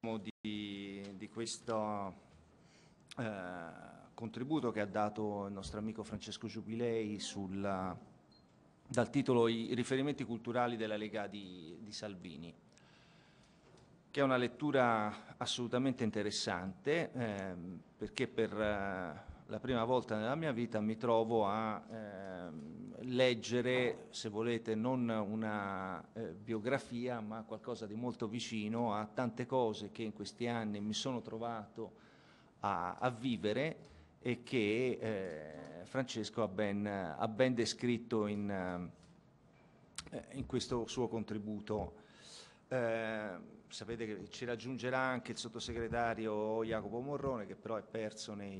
Di, di, questo eh, contributo che ha dato il nostro amico Francesco Giubilei sulla, dal titolo I riferimenti culturali della Lega di, di, Salvini, che è una lettura assolutamente interessante eh, perché per eh, la prima volta nella mia vita mi trovo a eh, leggere, se volete, non una eh, biografia, ma qualcosa di molto vicino a tante cose che in questi anni mi sono trovato a, a vivere e che eh, Francesco ha ben, ha ben, descritto in, eh, in questo suo contributo. Ehm, sapete che ci raggiungerà anche il sottosegretario Jacopo Morrone che però è perso nei,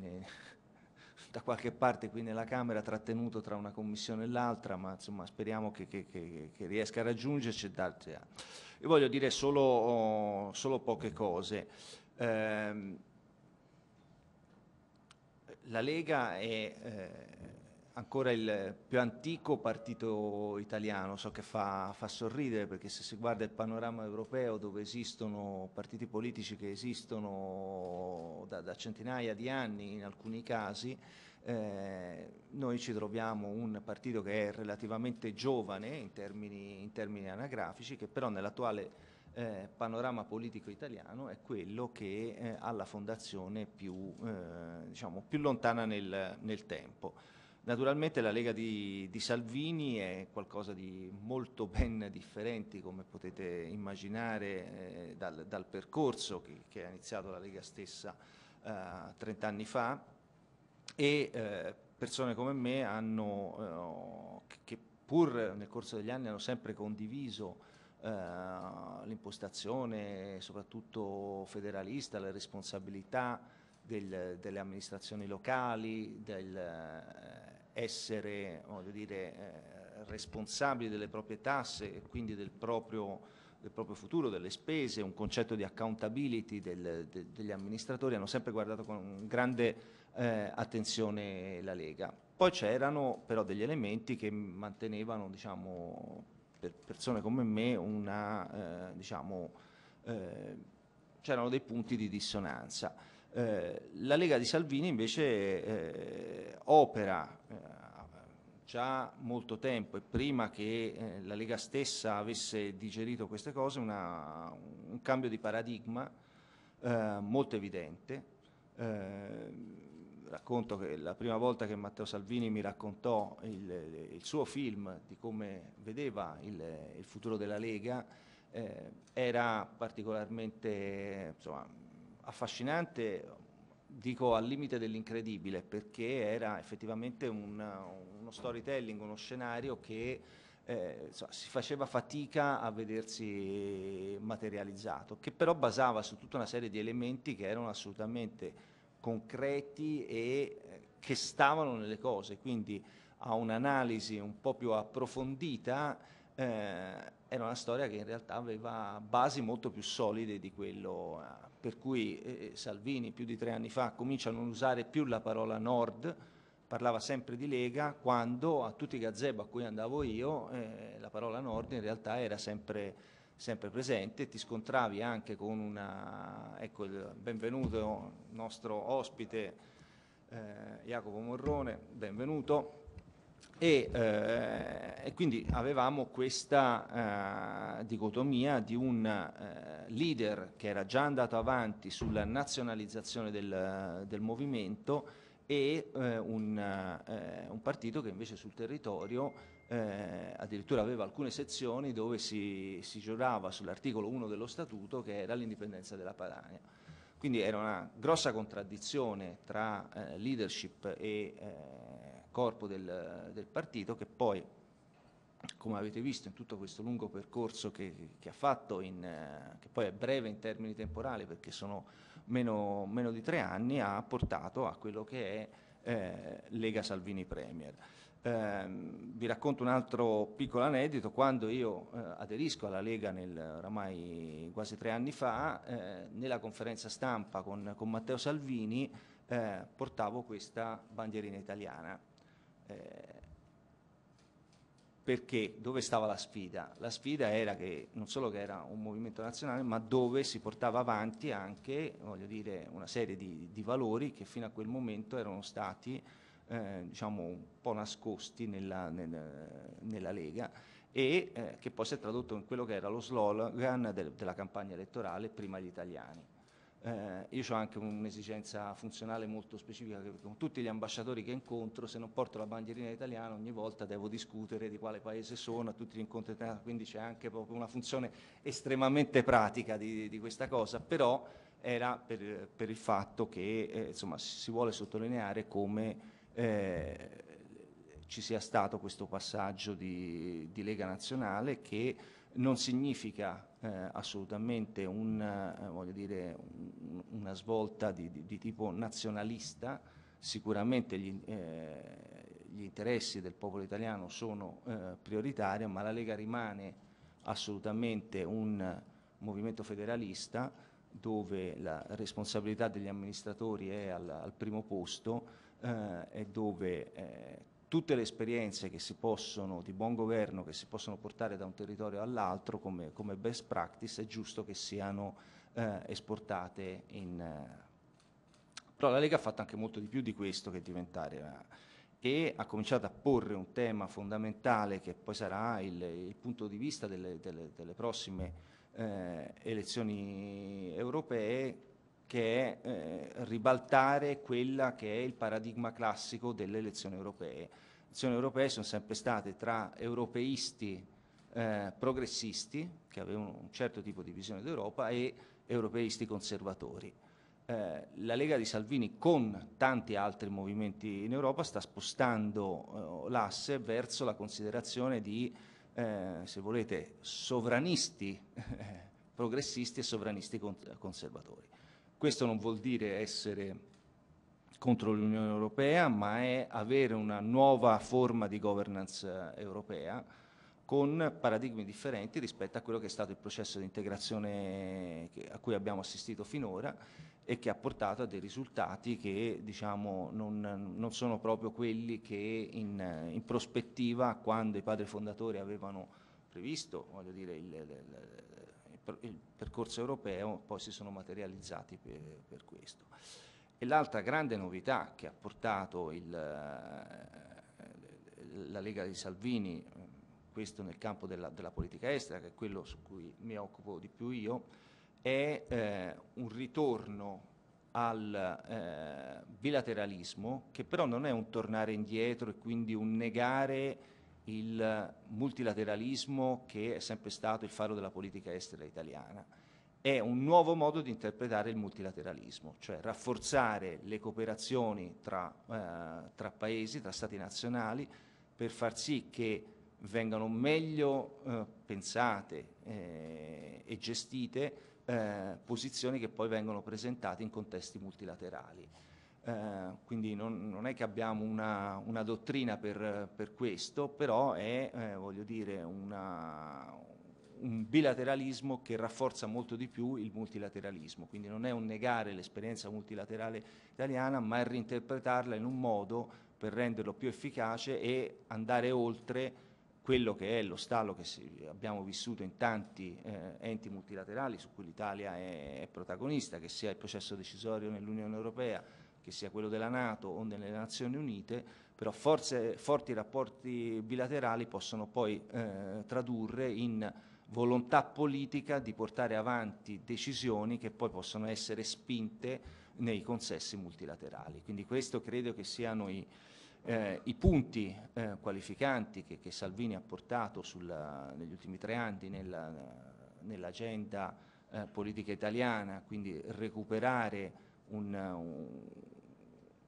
nei, da qualche parte qui nella Camera, trattenuto tra una commissione e l'altra, ma insomma speriamo che, che, che, che riesca a raggiungerci e darci. Io voglio dire solo, solo poche cose. Eh, la Lega è... Eh, ancora il più antico partito italiano, so che fa, fa, sorridere perché se si guarda il panorama europeo dove esistono partiti politici che esistono da, da centinaia di anni in alcuni casi, eh, noi ci troviamo un partito che è relativamente giovane in termini, in termini anagrafici, che però nell'attuale eh, panorama politico italiano è quello che eh, ha la fondazione più, eh, diciamo, più lontana nel, nel tempo. Naturalmente la Lega di, di, Salvini è qualcosa di molto ben differente, come potete immaginare, eh, dal, dal, percorso che, che, ha iniziato la Lega stessa eh, 30 anni fa e eh, persone come me hanno, eh, che pur nel corso degli anni hanno sempre condiviso eh, l'impostazione soprattutto federalista, le responsabilità del, delle amministrazioni locali, del, essere dire, eh, responsabili delle proprie tasse e quindi del proprio, del proprio, futuro, delle spese, un concetto di accountability del, de, degli amministratori, hanno sempre guardato con grande eh, attenzione la Lega. Poi c'erano però degli elementi che mantenevano, diciamo, per persone come me, una, eh, diciamo, eh, c'erano dei punti di dissonanza. Eh, la Lega di Salvini invece eh, opera eh, già molto tempo e prima che eh, la Lega stessa avesse digerito queste cose una, un cambio di paradigma molto evidente racconto che la prima volta che Matteo Salvini mi raccontò il, il suo film di come vedeva il, il futuro della Lega eh, era particolarmente insomma, affascinante, dico al limite dell'incredibile, perché era effettivamente un, uno storytelling, uno scenario che eh, insomma, si faceva fatica a vedersi materializzato, che però basava su tutta una serie di elementi che erano assolutamente concreti e eh, che stavano nelle cose, quindi a un'analisi un po' più approfondita eh, era una storia che in realtà aveva basi molto più solide di quello eh, per cui eh, eh, Salvini più di tre anni fa comincia a non usare più la parola nord, parlava sempre di Lega, quando a tutti i gazebo a cui andavo io eh, la parola nord in realtà era sempre, sempre presente, ti scontravi anche con una, ecco il benvenuto nostro ospite eh, Jacopo Morrone, benvenuto e, eh, e, quindi avevamo questa eh, dicotomia di un eh, leader che era già andato avanti sulla nazionalizzazione del, del movimento e eh, un, eh, un, partito che invece sul territorio eh, addirittura aveva alcune sezioni dove si, si giurava sull'articolo 1 dello statuto che era l'indipendenza della Padania. Quindi era una grossa contraddizione tra leadership e corpo del, del partito che poi, come avete visto in tutto questo lungo percorso che, che ha fatto, in, eh, che poi è breve in termini temporali perché sono meno, meno di tre anni, ha portato a quello che è eh, Lega Salvini Premier. Eh, vi racconto un altro piccolo aneddoto, quando io eh, aderisco alla Lega nel, oramai quasi tre anni fa, eh, nella conferenza stampa con, con Matteo Salvini eh, portavo questa bandierina italiana eh, perché dove stava la sfida? La sfida era che non solo che era un movimento nazionale, ma dove si portava avanti anche dire, una serie di, di, valori che fino a quel momento erano stati eh, diciamo, un po' nascosti nella, nel, nella Lega e eh, che poi si è tradotto in quello che era lo slogan del, della campagna elettorale prima gli italiani. Eh, io ho anche un'esigenza funzionale molto specifica, che con tutti gli ambasciatori che incontro, se non porto la bandierina italiana, ogni volta devo discutere di quale paese sono, a tutti gli incontri italiani, ah, quindi c'è anche proprio una funzione estremamente pratica di, di questa cosa, però era per, per il fatto che eh, insomma, si vuole sottolineare come eh, ci sia stato questo passaggio di, di Lega Nazionale che non significa eh, assolutamente un, eh, dire, un, una svolta di, di, di, tipo nazionalista, sicuramente gli, eh, gli, interessi del popolo italiano sono eh, prioritari, ma la Lega rimane assolutamente un movimento federalista dove la responsabilità degli amministratori è al, al primo posto eh, e dove eh, tutte le esperienze che si possono, di buon governo che si possono portare da un territorio all'altro come, come best practice è giusto che siano eh, esportate in... Eh. Però la Lega ha fatto anche molto di più di questo che diventare... Eh, e ha cominciato a porre un tema fondamentale che poi sarà il, il punto di vista delle, delle, delle prossime eh, elezioni europee che è eh, ribaltare quella che è il paradigma classico delle elezioni europee. Le elezioni europee sono sempre state tra europeisti eh, progressisti, che avevano un certo tipo di visione d'Europa, e europeisti conservatori. Eh, la Lega di Salvini con tanti altri movimenti in Europa sta spostando eh, l'asse verso la considerazione di, eh, se volete, sovranisti eh, progressisti e sovranisti conservatori. Questo non vuol dire essere contro l'Unione Europea, ma è avere una nuova forma di governance eh, europea con paradigmi differenti rispetto a quello che è stato il processo di integrazione a cui abbiamo assistito finora e che ha portato a dei risultati che diciamo, non, non sono proprio quelli che in, in prospettiva quando i padri fondatori avevano previsto, voglio dire, il, il, il percorso europeo, poi si sono materializzati per, per questo. E l'altra grande novità che ha portato il, eh, la Lega di Salvini, eh, questo nel campo della, della, politica estera, che è quello su cui mi occupo di più io, è eh, un ritorno al eh, bilateralismo che però non è un tornare indietro e quindi un negare il multilateralismo che è sempre stato il faro della politica estera italiana. È un nuovo modo di interpretare il multilateralismo, cioè rafforzare le cooperazioni tra, eh, tra paesi, tra stati nazionali, per far sì che vengano meglio eh, pensate eh, e gestite eh, posizioni che poi vengono presentate in contesti multilaterali eh, quindi non, non, è che abbiamo una, una dottrina per, per, questo, però è, eh, voglio dire, una, un bilateralismo che rafforza molto di più il multilateralismo, quindi non è un negare l'esperienza multilaterale italiana, ma è reinterpretarla in un modo per renderlo più efficace e andare oltre quello che è lo stallo che abbiamo vissuto in tanti eh, enti multilaterali su cui l'Italia è, è protagonista, che sia il processo decisorio nell'Unione Europea, che sia quello della Nato o delle Nazioni Unite, però forze, forti rapporti bilaterali possono poi eh, tradurre in volontà politica di portare avanti decisioni che poi possono essere spinte nei consessi multilaterali. Quindi questo credo che siano i, eh, i punti eh, qualificanti che, che, Salvini ha portato sulla, negli ultimi tre anni nell'agenda nell eh, politica italiana, quindi recuperare un,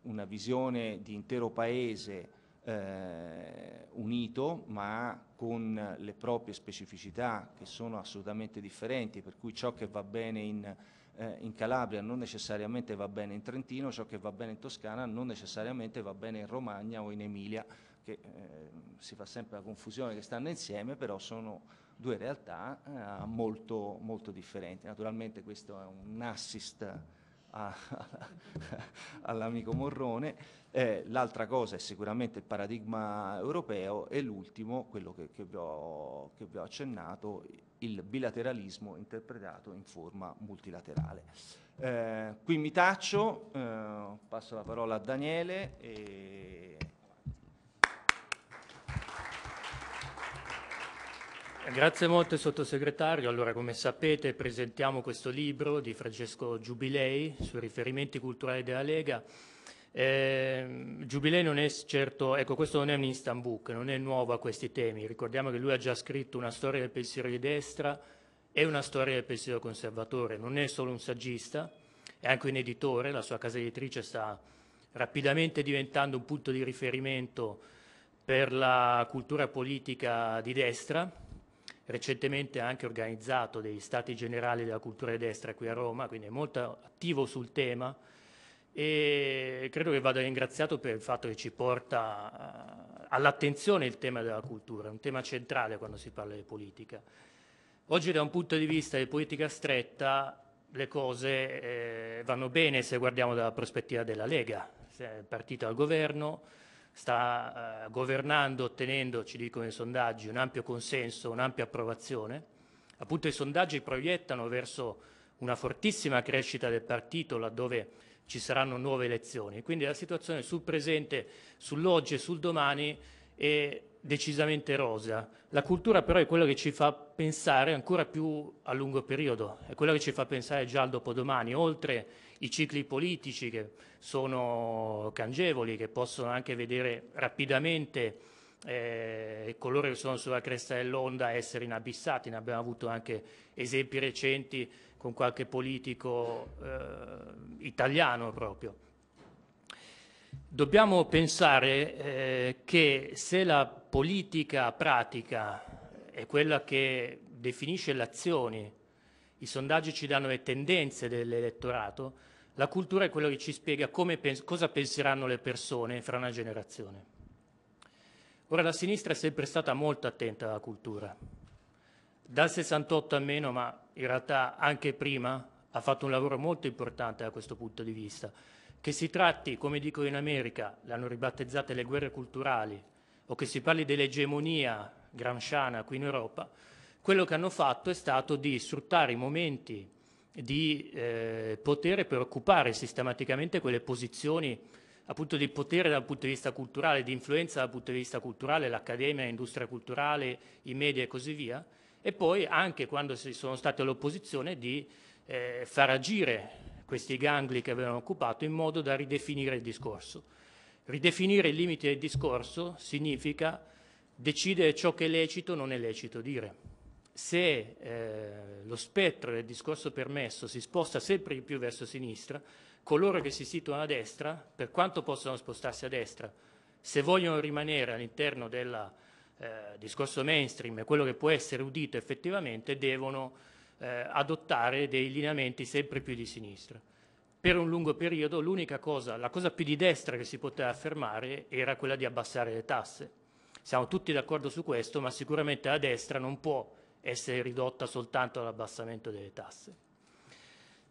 una visione di intero paese eh, unito ma con le proprie specificità che sono assolutamente differenti, per cui ciò che va bene in, eh, in Calabria non necessariamente va bene in Trentino, ciò che va bene in Toscana non necessariamente va bene in Romagna o in Emilia, che eh, si fa sempre la confusione che stanno insieme, però sono due realtà eh, molto, molto differenti. Naturalmente questo è un assist all'amico Morrone, eh, l'altra cosa è sicuramente il paradigma europeo e l'ultimo, quello che, che, vi ho, che, vi ho, accennato, il bilateralismo interpretato in forma multilaterale. Eh, qui mi taccio, eh, passo la parola a Daniele. E... Grazie molto sottosegretario. Allora, come sapete, presentiamo questo libro di Francesco Giubilei sui riferimenti culturali della Lega. Eh, Giubilei non è certo, ecco, questo non è un instant book, non è nuovo a questi temi. Ricordiamo che lui ha già scritto una storia del pensiero di destra e una storia del pensiero conservatore. Non è solo un saggista, è anche un editore, la sua casa editrice sta rapidamente diventando un punto di riferimento per la cultura politica di destra recentemente ha anche organizzato dei stati generali della cultura di destra qui a Roma, quindi è molto attivo sul tema e credo che vada ringraziato per il fatto che ci porta eh, all'attenzione il tema della cultura, è un tema centrale quando si parla di politica. Oggi da un punto di vista di politica stretta le cose eh, vanno bene se guardiamo dalla prospettiva della Lega, partito al governo, sta eh, governando ottenendo, ci dicono i sondaggi, un ampio consenso, un'ampia approvazione. Appunto i sondaggi proiettano verso una fortissima crescita del partito laddove ci saranno nuove elezioni. Quindi la situazione sul presente, sull'oggi e sul domani è decisamente rosa. La cultura però è quello che ci fa pensare ancora più a lungo periodo, è quello che ci fa pensare già al dopodomani, oltre i cicli politici che sono cangevoli, che possono anche vedere rapidamente eh, coloro che sono sulla cresta dell'onda essere inabissati, ne abbiamo avuto anche esempi recenti con qualche politico eh, italiano proprio. Dobbiamo pensare eh, che se la politica pratica è quella che definisce le azioni, i sondaggi ci danno le tendenze dell'elettorato, la cultura è quella che ci spiega pens cosa penseranno le persone fra una generazione. Ora la sinistra è sempre stata molto attenta alla cultura, dal 68 almeno, ma in realtà anche prima, ha fatto un lavoro molto importante da questo punto di vista che si tratti, come dicono in America, l'hanno ribattezzate le guerre culturali, o che si parli dell'egemonia gramsciana qui in Europa, quello che hanno fatto è stato di sfruttare i momenti di eh, potere per occupare sistematicamente quelle posizioni appunto di potere dal punto di vista culturale, di influenza dal punto di vista culturale, l'accademia, l'industria culturale, i media e così via, e poi anche quando si sono stati all'opposizione di eh, far agire questi gangli che avevano occupato in modo da ridefinire il discorso. Ridefinire i limiti del discorso significa decidere ciò che è lecito o non è lecito dire. Se eh, lo spettro del discorso permesso si sposta sempre di più verso sinistra, coloro che si situano a destra, per quanto possano spostarsi a destra, se vogliono rimanere all'interno del eh, discorso mainstream e quello che può essere udito effettivamente, devono eh, adottare dei lineamenti sempre più di sinistra. Per un lungo periodo l'unica cosa, la cosa più di destra che si poteva affermare era quella di abbassare le tasse. Siamo tutti d'accordo su questo, ma sicuramente la destra non può essere ridotta soltanto all'abbassamento delle tasse.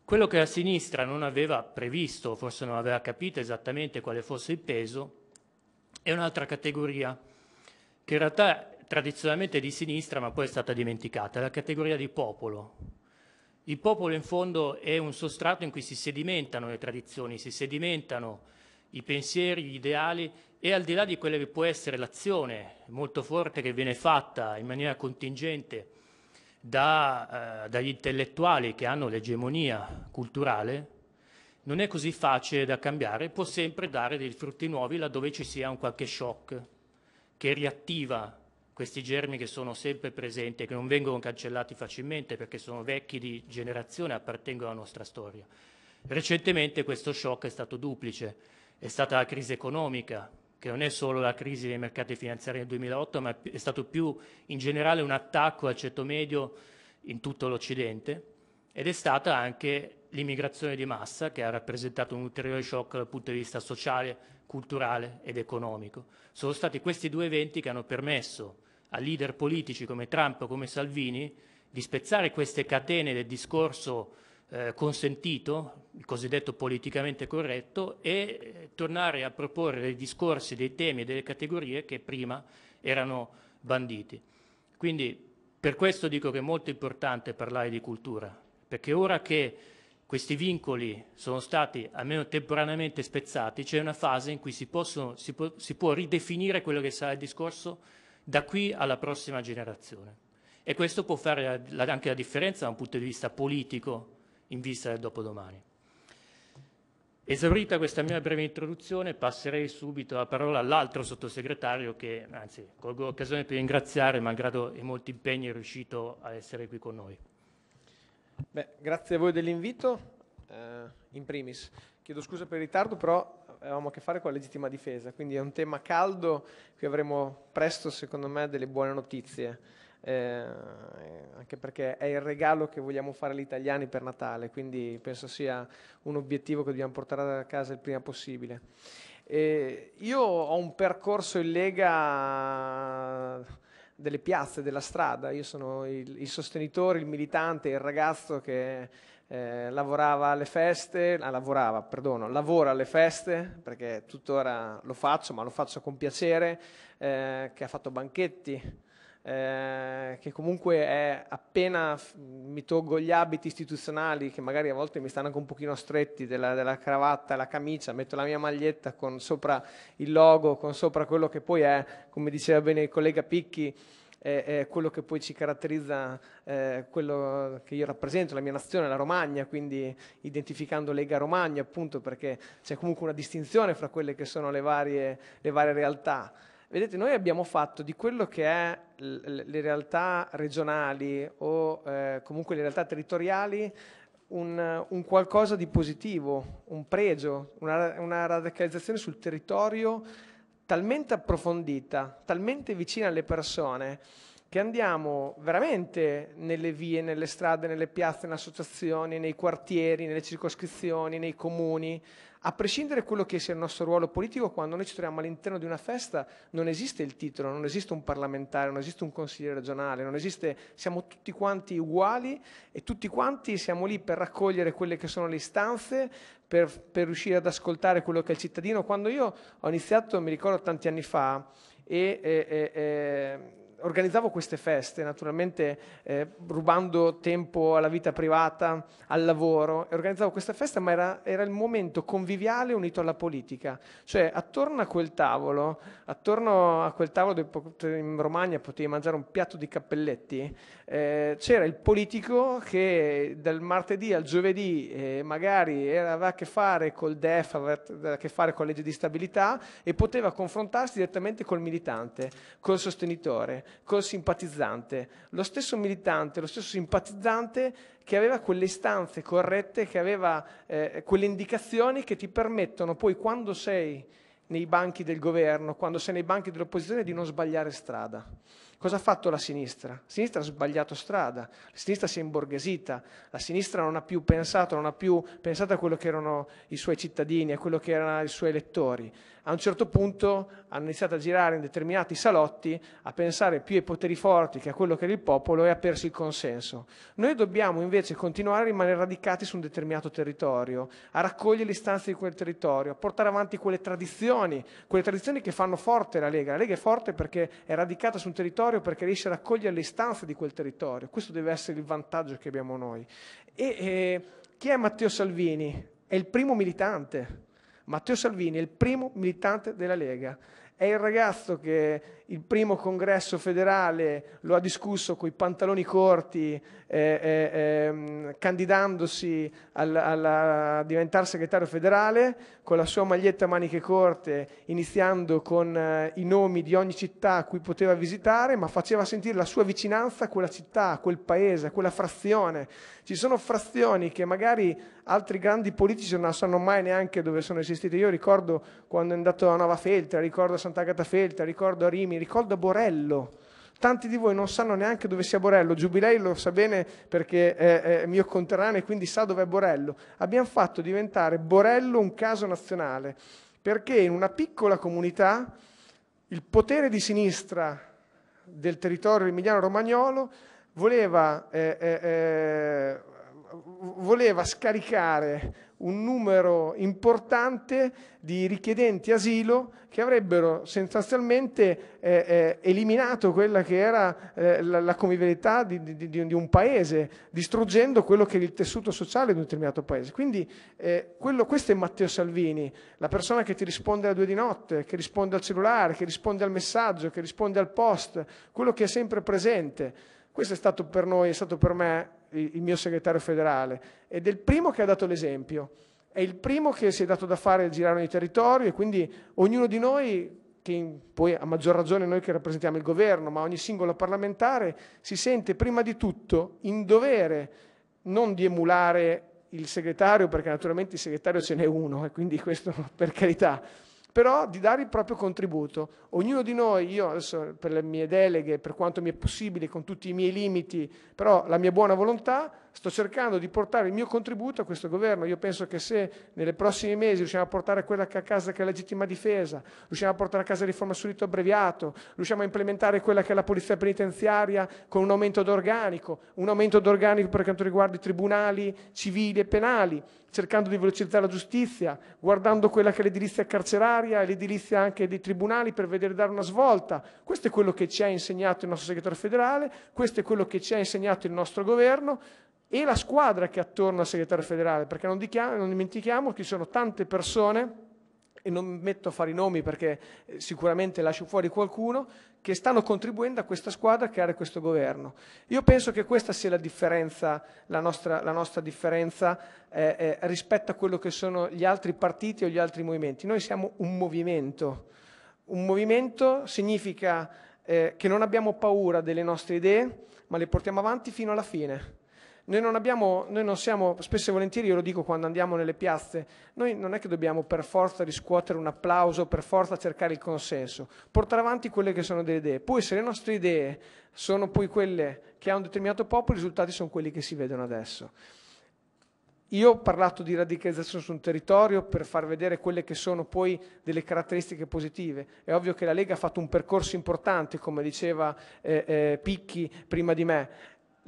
Quello che la sinistra non aveva previsto, forse non aveva capito esattamente quale fosse il peso, è un'altra categoria, che in realtà tradizionalmente di sinistra ma poi è stata dimenticata, la categoria di popolo. Il popolo in fondo è un sostrato in cui si sedimentano le tradizioni, si sedimentano i pensieri, gli ideali e al di là di quella che può essere l'azione molto forte che viene fatta in maniera contingente da, eh, dagli intellettuali che hanno l'egemonia culturale, non è così facile da cambiare, può sempre dare dei frutti nuovi laddove ci sia un qualche shock che riattiva questi germi che sono sempre presenti, e che non vengono cancellati facilmente perché sono vecchi di generazione e appartengono alla nostra storia. Recentemente questo shock è stato duplice, è stata la crisi economica, che non è solo la crisi dei mercati finanziari del 2008, ma è stato più in generale un attacco al ceto medio in tutto l'Occidente ed è stata anche l'immigrazione di massa che ha rappresentato un ulteriore shock dal punto di vista sociale, culturale ed economico. Sono stati questi due eventi che hanno permesso a leader politici come Trump o come Salvini di spezzare queste catene del discorso eh, consentito, il cosiddetto politicamente corretto, e eh, tornare a proporre dei discorsi, dei temi e delle categorie che prima erano banditi. Quindi per questo dico che è molto importante parlare di cultura, perché ora che questi vincoli sono stati almeno temporaneamente spezzati, c'è una fase in cui si, possono, si, po si può ridefinire quello che sarà il discorso da qui alla prossima generazione. E questo può fare anche la differenza da un punto di vista politico in vista del dopodomani. Esaurita questa mia breve introduzione, passerei subito la parola all'altro sottosegretario che, anzi, colgo l'occasione per ringraziare, malgrado i molti impegni, è riuscito a essere qui con noi. Beh, grazie a voi dell'invito, eh, in primis. Chiedo scusa per il ritardo, però avevamo a che fare con la legittima difesa, quindi è un tema caldo, qui avremo presto secondo me delle buone notizie, eh, anche perché è il regalo che vogliamo fare agli italiani per Natale, quindi penso sia un obiettivo che dobbiamo portare a casa il prima possibile. Eh, io ho un percorso in Lega delle piazze, della strada, io sono il, il sostenitore, il militante, il ragazzo che eh, lavorava alle feste, ah, lavorava, perdono, lavora alle feste, perché tuttora lo faccio, ma lo faccio con piacere, eh, che ha fatto banchetti, eh, che comunque è appena mi tolgo gli abiti istituzionali che magari a volte mi stanno anche un pochino stretti della, della cravatta e la camicia, metto la mia maglietta con sopra il logo, con sopra quello che poi è, come diceva bene il collega Picchi, è, è quello che poi ci caratterizza, eh, quello che io rappresento, la mia nazione, la Romagna, quindi identificando Lega Romagna appunto perché c'è comunque una distinzione fra quelle che sono le varie, le varie realtà. Vedete, noi abbiamo fatto di quello che è le realtà regionali o eh, comunque le realtà territoriali un, un, qualcosa di positivo, un pregio, una, una radicalizzazione sul territorio talmente approfondita, talmente vicina alle persone, che andiamo veramente nelle vie, nelle strade, nelle piazze, nelle associazioni, nei quartieri, nelle circoscrizioni, nei comuni, a prescindere da quello che sia il nostro ruolo politico, quando noi ci troviamo all'interno di una festa non esiste il titolo, non esiste un parlamentare, non esiste un consigliere regionale, non esiste, siamo tutti quanti uguali e tutti quanti siamo lì per raccogliere quelle che sono le istanze, per, per riuscire ad ascoltare quello che è il cittadino. Quando io ho iniziato, mi ricordo tanti anni fa, e, e, e organizzavo queste feste, naturalmente eh, rubando tempo alla vita privata, al lavoro, organizzavo queste feste, ma era, era, il momento conviviale unito alla politica. Cioè, attorno a quel tavolo, attorno a quel tavolo dove in Romagna potevi mangiare un piatto di cappelletti, eh, c'era il politico che dal martedì al giovedì eh, magari aveva a che fare col DEF, aveva a che fare con la legge di stabilità e poteva confrontarsi direttamente col militante, col sostenitore col simpatizzante, lo stesso militante, lo stesso simpatizzante che aveva quelle istanze corrette, che aveva eh, quelle indicazioni che ti permettono poi quando sei nei banchi del governo, quando sei nei banchi dell'opposizione, di non sbagliare strada. Cosa ha fatto la sinistra? La sinistra ha sbagliato strada, la sinistra si è imborghesita, la sinistra non ha più pensato, non ha più pensato a quello che erano i suoi cittadini, a quello che erano i suoi elettori a un certo punto hanno iniziato a girare in determinati salotti a pensare più ai poteri forti che a quello che era il popolo e ha perso il consenso. Noi dobbiamo invece continuare a rimanere radicati su un determinato territorio, a raccogliere le istanze di quel territorio, a portare avanti quelle tradizioni, quelle tradizioni che fanno forte la Lega. La Lega è forte perché è radicata su un territorio, perché riesce a raccogliere le istanze di quel territorio. Questo deve essere il vantaggio che abbiamo noi. E eh, chi è Matteo Salvini? È il primo militante Matteo Salvini è il primo militante della Lega, è il ragazzo che il primo congresso federale lo ha discusso coi pantaloni corti, eh, eh, ehm, candidandosi al, alla, a diventare segretario federale, con la sua maglietta a maniche corte, iniziando con eh, i nomi di ogni città a cui poteva visitare, ma faceva sentire la sua vicinanza a quella città, a quel paese, a quella frazione. Ci sono frazioni che magari altri grandi politici non sanno mai neanche dove sono esistite. Io ricordo quando è andato a Nova Feltra, ricordo a Sant'Agata Feltra, ricordo a Rimini, mi ricorda Borello. Tanti di voi non sanno neanche dove sia Borello, Giubilei lo sa bene perché è, è mio conterraneo e quindi sa dov'è Borello. Abbiamo fatto diventare Borello un caso nazionale perché in una piccola comunità il potere di sinistra del territorio emiliano-romagnolo voleva, eh, eh, eh voleva scaricare un numero importante di richiedenti asilo che avrebbero sostanzialmente eh, eh, eliminato quella che era eh, la, la, convivialità di, di, di, un paese, distruggendo quello che era il tessuto sociale di un determinato paese. Quindi eh, quello, questo è Matteo Salvini, la persona che ti risponde alle due di notte, che risponde al cellulare, che risponde al messaggio, che risponde al post, quello che è sempre presente. Questo è stato per noi, è stato per me il mio segretario federale, ed è il primo che ha dato l'esempio, è il primo che si è dato da fare a girare nei territori e quindi ognuno di noi, che poi a maggior ragione noi che rappresentiamo il governo, ma ogni singolo parlamentare, si sente prima di tutto in dovere non di emulare il segretario, perché naturalmente il segretario ce n'è uno, e quindi questo per carità, però di dare il proprio contributo. Ognuno di noi, io adesso per le mie deleghe, per quanto mi è possibile, con tutti i miei limiti, però la mia buona volontà, sto cercando di portare il mio contributo a questo governo. Io penso che se nelle prossime mesi riusciamo a portare quella che a casa che è la legittima difesa, riusciamo a portare a casa la riforma sul rito abbreviato, riusciamo a implementare quella che è la polizia penitenziaria con un aumento d'organico, un aumento d'organico per quanto riguarda i tribunali civili e penali, cercando di velocizzare la giustizia, guardando quella che è l'edilizia carceraria e l'edilizia anche dei tribunali per vedere dare una svolta. Questo è quello che ci ha insegnato il nostro segretario federale, questo è quello che ci ha insegnato il nostro governo e la squadra che è attorno al segretario federale, perché non, dichiamo, non dimentichiamo che ci sono tante persone e non metto a fare i nomi perché eh, sicuramente lascio fuori qualcuno, che stanno contribuendo a questa squadra a creare questo governo. Io penso che questa sia la differenza, la nostra, la nostra differenza eh, eh, rispetto a quello che sono gli altri partiti o gli altri movimenti. Noi siamo un movimento. Un movimento significa eh, che non abbiamo paura delle nostre idee, ma le portiamo avanti fino alla fine. Noi non, abbiamo, noi non siamo, spesso e volentieri, io lo dico quando andiamo nelle piazze, noi non è che dobbiamo per forza riscuotere un applauso, per forza cercare il consenso, portare avanti quelle che sono delle idee. Poi se le nostre idee sono poi quelle che ha un determinato popolo, i risultati sono quelli che si vedono adesso. Io ho parlato di radicalizzazione su un territorio per far vedere quelle che sono poi delle caratteristiche positive. È ovvio che la Lega ha fatto un percorso importante, come diceva eh, eh, Picchi prima di me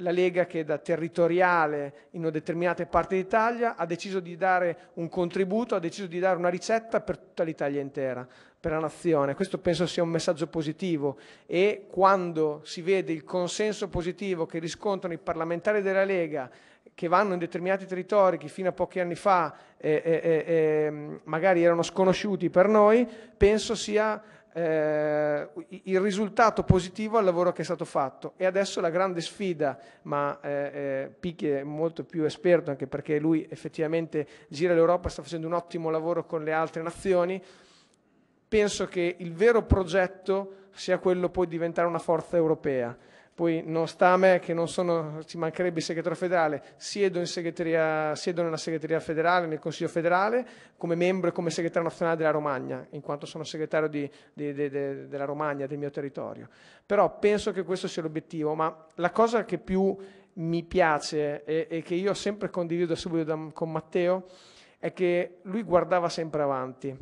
la Lega che da territoriale in una determinata parte d'Italia ha deciso di dare un contributo, ha deciso di dare una ricetta per tutta l'Italia intera, per la nazione. Questo penso sia un messaggio positivo e quando si vede il consenso positivo che riscontrano i parlamentari della Lega che vanno in determinati territori che fino a pochi anni fa eh, eh, eh, eh magari erano sconosciuti per noi, penso sia eh, il risultato positivo al lavoro che è stato fatto e adesso la grande sfida, ma eh, eh Picchi è molto più esperto anche perché lui effettivamente gira l'Europa, sta facendo un ottimo lavoro con le altre nazioni, penso che il vero progetto sia quello poi di diventare una forza europea poi non sta a me che non sono, ci mancherebbe il segretario federale, siedo, siedo, nella segreteria federale, nel Consiglio federale, come membro e come segretario nazionale della Romagna, in quanto sono segretario di, di, de, de, della Romagna, del mio territorio. Però penso che questo sia l'obiettivo, ma la cosa che più mi piace e, e che io sempre condivido subito da, con Matteo è che lui guardava sempre avanti.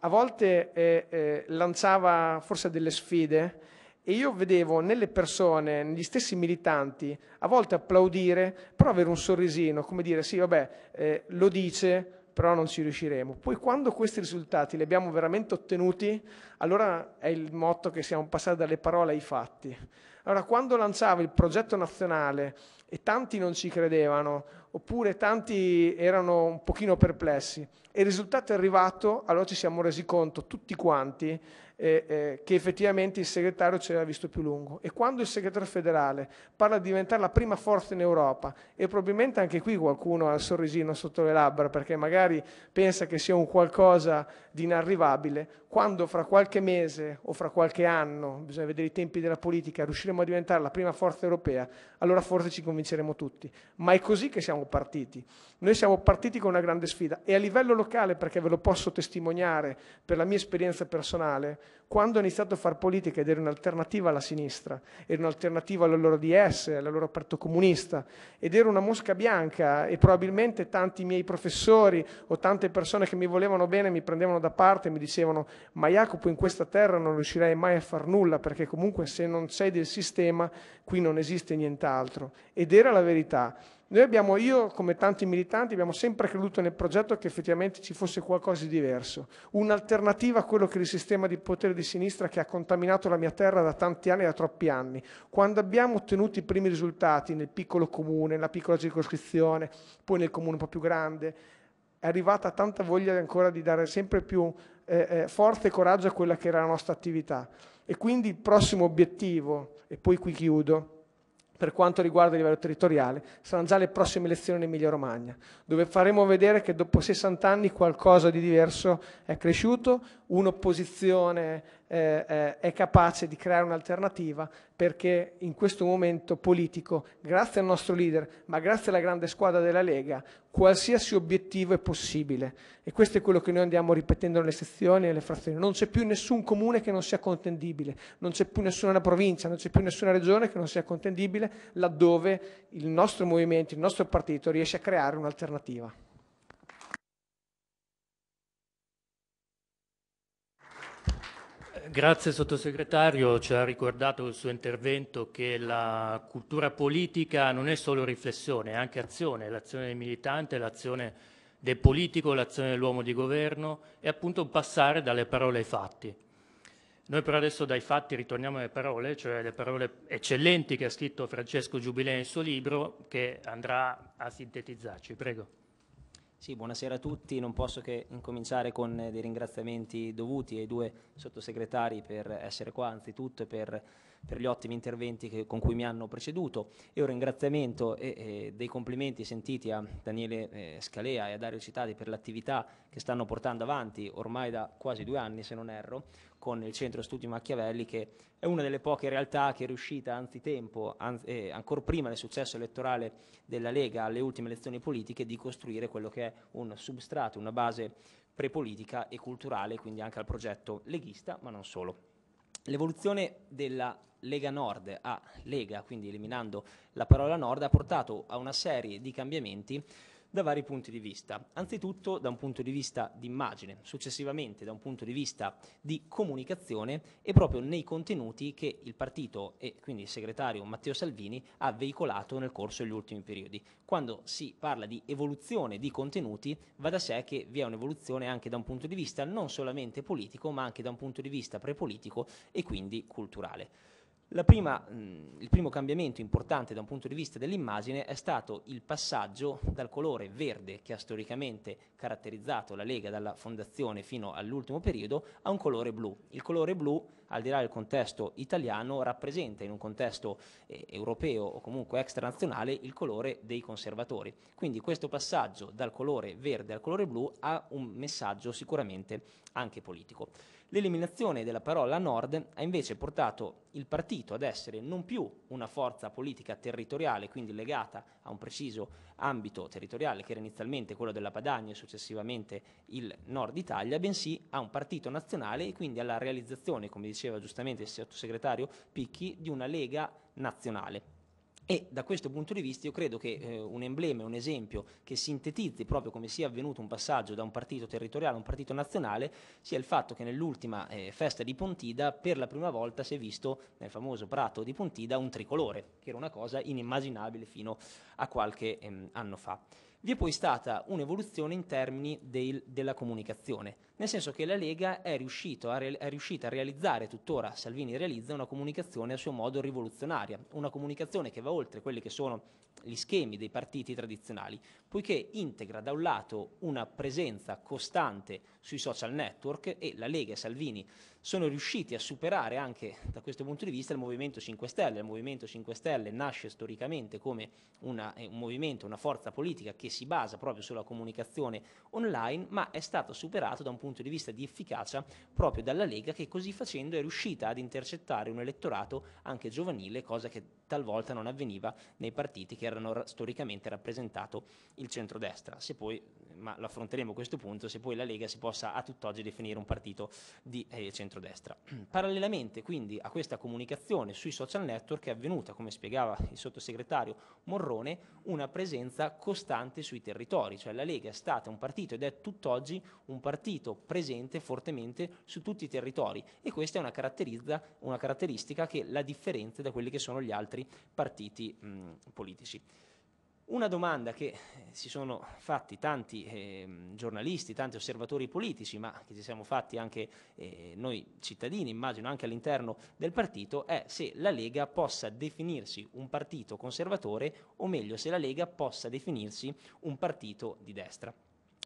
A volte eh, eh, lanciava forse delle sfide, e io vedevo nelle persone, negli stessi militanti, a volte applaudire, però avere un sorrisino, come dire sì, vabbè, eh, lo dice, però non ci riusciremo. Poi quando questi risultati li abbiamo veramente ottenuti, allora è il motto che siamo passati dalle parole ai fatti. Allora quando lanciavo il progetto nazionale e tanti non ci credevano, oppure tanti erano un pochino perplessi, e il risultato è arrivato, allora ci siamo resi conto tutti quanti eh, eh, che effettivamente il segretario ce l'ha visto più lungo. E quando il segretario federale parla di diventare la prima forza in Europa, e probabilmente anche qui qualcuno ha il sorrisino sotto le labbra perché magari pensa che sia un qualcosa di inarrivabile, quando fra qualche mese o fra qualche anno, bisogna vedere i tempi della politica, riusciremo a diventare la prima forza europea, allora forse ci convinceremo tutti. Ma è così che siamo partiti. Noi siamo partiti con una grande sfida e a livello locale, perché ve lo posso testimoniare per la mia esperienza personale, quando ho iniziato a fare politica ed ero un'alternativa alla sinistra, ero un'alternativa alla loro DS, loro Partito Comunista, ed ero una mosca bianca e probabilmente tanti miei professori o tante persone che mi volevano bene mi prendevano da parte e mi dicevano ma Jacopo in questa terra non riuscirai mai a far nulla perché comunque se non sei del sistema qui non esiste nient'altro. Ed era la verità. Noi abbiamo, io come tanti militanti, abbiamo sempre creduto nel progetto che effettivamente ci fosse qualcosa di diverso, un'alternativa a quello che è il sistema di potere di sinistra che ha contaminato la mia terra da tanti anni, e da troppi anni. Quando abbiamo ottenuto i primi risultati nel piccolo comune, nella piccola circoscrizione, poi nel comune un po' più grande, è arrivata tanta voglia ancora di dare sempre più eh, eh forza e coraggio a quella che era la nostra attività. E quindi il prossimo obiettivo, e poi qui chiudo, per quanto riguarda il livello territoriale, saranno già le prossime elezioni in Emilia-Romagna, dove faremo vedere che dopo 60 anni qualcosa di diverso è cresciuto, un'opposizione eh, eh, è capace di creare un'alternativa perché in questo momento politico, grazie al nostro leader, ma grazie alla grande squadra della Lega, qualsiasi obiettivo è possibile. E questo è quello che noi andiamo ripetendo nelle sezioni e nelle frazioni. Non c'è più nessun comune che non sia contendibile, non c'è più nessuna provincia, non c'è più nessuna regione che non sia contendibile laddove il nostro movimento, il nostro partito riesce a creare un'alternativa. Grazie sottosegretario, ci ha ricordato il suo intervento che la cultura politica non è solo riflessione, è anche azione, l'azione del militante, l'azione del politico, l'azione dell'uomo di governo e appunto passare dalle parole ai fatti. Noi però adesso dai fatti ritorniamo alle parole, cioè le parole eccellenti che ha scritto Francesco Giubilè nel suo libro che andrà a sintetizzarci. Prego. Sì, buonasera a tutti. Non posso che incominciare con eh, dei ringraziamenti dovuti ai due sottosegretari per essere qua, anzitutto per, per gli ottimi interventi che, con cui mi hanno preceduto e un ringraziamento e, e dei complimenti sentiti a Daniele eh, Scalea e a Dario Citati per l'attività che stanno portando avanti ormai da quasi due anni, se non erro, con il Centro Studi Machiavelli, che è una delle poche realtà che è riuscita anzitempo, anz- eh, ancora prima del successo elettorale della Lega alle ultime elezioni politiche, di costruire quello che è un substrato, una base prepolitica e culturale, quindi anche al progetto leghista, ma non solo. L'evoluzione della Lega Nord a Lega, quindi eliminando la parola Nord, ha portato a una serie di cambiamenti da vari punti di vista. Anzitutto da un punto di vista di immagine, successivamente da un punto di vista di comunicazione e proprio nei contenuti che il partito e quindi il segretario Matteo Salvini ha veicolato nel corso degli ultimi periodi. Quando si parla di evoluzione di contenuti va da sé che vi è un'evoluzione anche da un punto di vista non solamente politico ma anche da un punto di vista prepolitico e quindi culturale. Prima, mm, il primo cambiamento importante da un punto di vista dell'immagine è stato il passaggio dal colore verde che ha storicamente caratterizzato la Lega dalla fondazione fino all'ultimo periodo a un colore blu. Il colore blu, al di là del contesto italiano, rappresenta in un contesto eh, europeo o comunque extranazionale il colore dei conservatori. Quindi questo passaggio dal colore verde al colore blu ha un messaggio sicuramente anche politico. L'eliminazione della parola nord ha invece portato il partito ad essere non più una forza politica territoriale, quindi legata a un preciso ambito territoriale che era inizialmente quello della Padania e successivamente il nord Italia, bensì a un partito nazionale e quindi alla realizzazione, come diceva giustamente il sottosegretario Picchi, di una lega nazionale. E da questo punto di vista io credo che eh, un emblema, un esempio che sintetizzi proprio come sia avvenuto un passaggio da un partito territoriale a un partito nazionale sia il fatto che nell'ultima eh, festa di Pontida per la prima volta si è visto nel famoso prato di Pontida un tricolore, che era una cosa inimmaginabile fino a qualche ehm, anno fa. Vi è poi stata un'evoluzione in termini del, della comunicazione nel senso che la Lega è, a re- è riuscita a realizzare, tuttora Salvini realizza, una comunicazione a suo modo rivoluzionaria, una comunicazione che va oltre quelli che sono gli schemi dei partiti tradizionali, poiché integra da un lato una presenza costante sui social network e la Lega e Salvini sono riusciti a superare anche da questo punto di vista il Movimento 5 Stelle. Il Movimento 5 Stelle nasce storicamente come una, un movimento, una forza politica che si basa proprio sulla comunicazione online, ma è stato superato da un punto punto di vista di efficacia proprio dalla Lega che così facendo è riuscita ad intercettare un elettorato anche giovanile, cosa che talvolta non avveniva nei partiti che erano storicamente rappresentato il centrodestra, se poi, ma lo affronteremo a questo punto, se poi la Lega si possa a tutt'oggi definire un partito di eh, centrodestra. Parallelamente quindi a questa comunicazione sui social network è avvenuta, come spiegava il sottosegretario Morrone, una presenza costante sui territori, cioè la Lega è stata un partito ed è tutt'oggi un partito presente fortemente su tutti i territori e questa è una, una caratteristica che la differenzia da quelli che sono gli altri altri partiti mh, politici. Una domanda che eh, si sono fatti tanti eh, giornalisti, tanti osservatori politici, ma che ci siamo fatti anche eh, noi cittadini, immagino anche all'interno del partito, è se la Lega possa definirsi un partito conservatore o meglio se la Lega possa definirsi un partito di destra.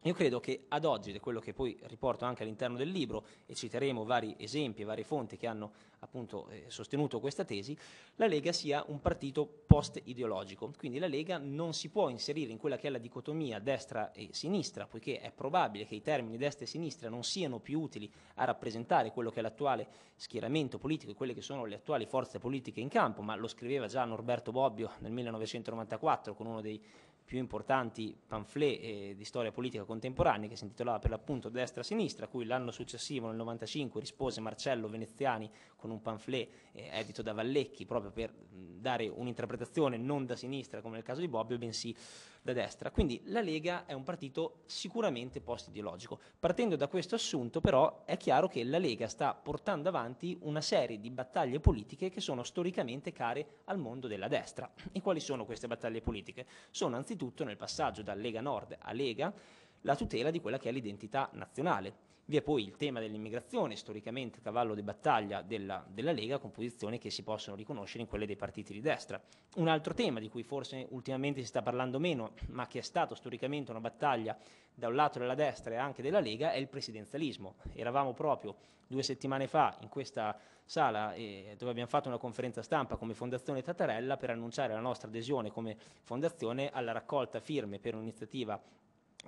Io credo che ad oggi, ed è quello che poi riporto anche all'interno del libro, e citeremo vari esempi e varie fonti che hanno appunto eh, sostenuto questa tesi, la Lega sia un partito post-ideologico. Quindi la Lega non si può inserire in quella che è la dicotomia destra e sinistra, poiché è probabile che i termini destra e sinistra non siano più utili a rappresentare quello che è l'attuale schieramento politico e quelle che sono le attuali forze politiche in campo, ma lo scriveva già Norberto Bobbio nel 1994 con uno dei più importanti pamphlet eh, di storia politica contemporanea che si intitolava per l'appunto Destra-Sinistra, a cui l'anno successivo, nel 95, rispose Marcello Veneziani con un pamphlet eh, edito da Vallecchi proprio per mh, dare un'interpretazione non da sinistra come nel caso di Bobbio, bensì da destra. Quindi la Lega è un partito sicuramente post-ideologico. Partendo da questo assunto però è chiaro che la Lega sta portando avanti una serie di battaglie politiche che sono storicamente care al mondo della destra. E quali sono queste battaglie politiche? Sono anzitutto nel passaggio da Lega Nord a Lega, la tutela di quella che è l'identità nazionale. Vi è poi il tema dell'immigrazione, storicamente cavallo di battaglia della, della, Lega, con posizioni che si possono riconoscere in quelle dei partiti di destra. Un altro tema di cui forse ultimamente si sta parlando meno, ma che è stato storicamente una battaglia da un lato della destra e anche della Lega, è il presidenzialismo. Eravamo proprio due settimane fa in questa sala eh, dove abbiamo fatto una conferenza stampa come Fondazione Tattarella per annunciare la nostra adesione come fondazione alla raccolta firme per un'iniziativa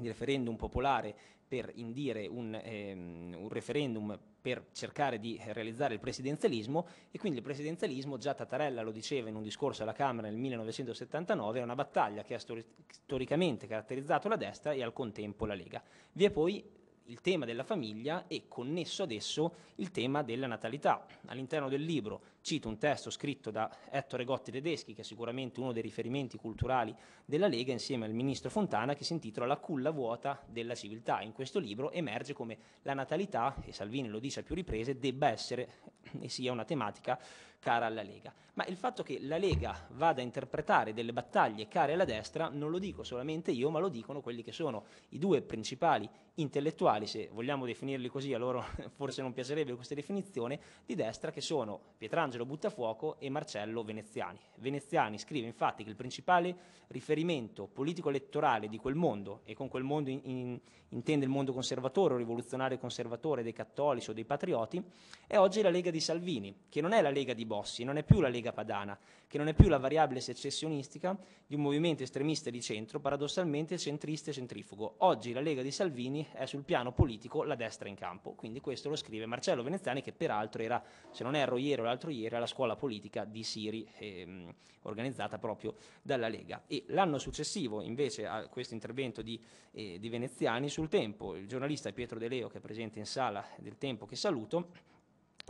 di referendum popolare per indire un, ehm, un, referendum per cercare di realizzare il presidenzialismo e quindi il presidenzialismo, già Tattarella lo diceva in un discorso alla Camera nel 1979, è una battaglia che ha storic storicamente caratterizzato la destra e al contempo la Lega. Vi è poi il tema della famiglia e connesso ad esso il tema della natalità. All'interno del libro cito un testo scritto da Ettore Gotti Tedeschi, che è sicuramente uno dei riferimenti culturali della Lega, insieme al ministro Fontana, che si intitola La culla vuota della civiltà. In questo libro emerge come la natalità, e Salvini lo dice a più riprese, debba essere e sia una tematica cara alla Lega. Ma il fatto che la Lega vada a interpretare delle battaglie care alla destra non lo dico solamente io, ma lo dicono quelli che sono i due principali intellettuali, se vogliamo definirli così, a loro forse non piacerebbe questa definizione, di destra che sono Pietrangelo Buttafuoco e Marcello Veneziani. Veneziani scrive infatti che il principale riferimento politico-elettorale di quel mondo, e con quel mondo in, in, intende il mondo conservatore o rivoluzionario conservatore dei cattolici o dei patrioti, è oggi la Lega di di Salvini, che non è la Lega di Bossi, non è più la Lega Padana, che non è più la variabile secessionistica di un movimento estremista di centro, paradossalmente centrista e centrifugo. Oggi la Lega di Salvini è sul piano politico la destra in campo, quindi questo lo scrive Marcello Veneziani che peraltro era, se non erro ieri o l'altro ieri, alla scuola politica di Siri, ehm, organizzata proprio dalla Lega. E l'anno successivo invece a questo intervento di, eh, di Veneziani sul tempo, il giornalista Pietro De Leo che è presente in sala del tempo che saluto,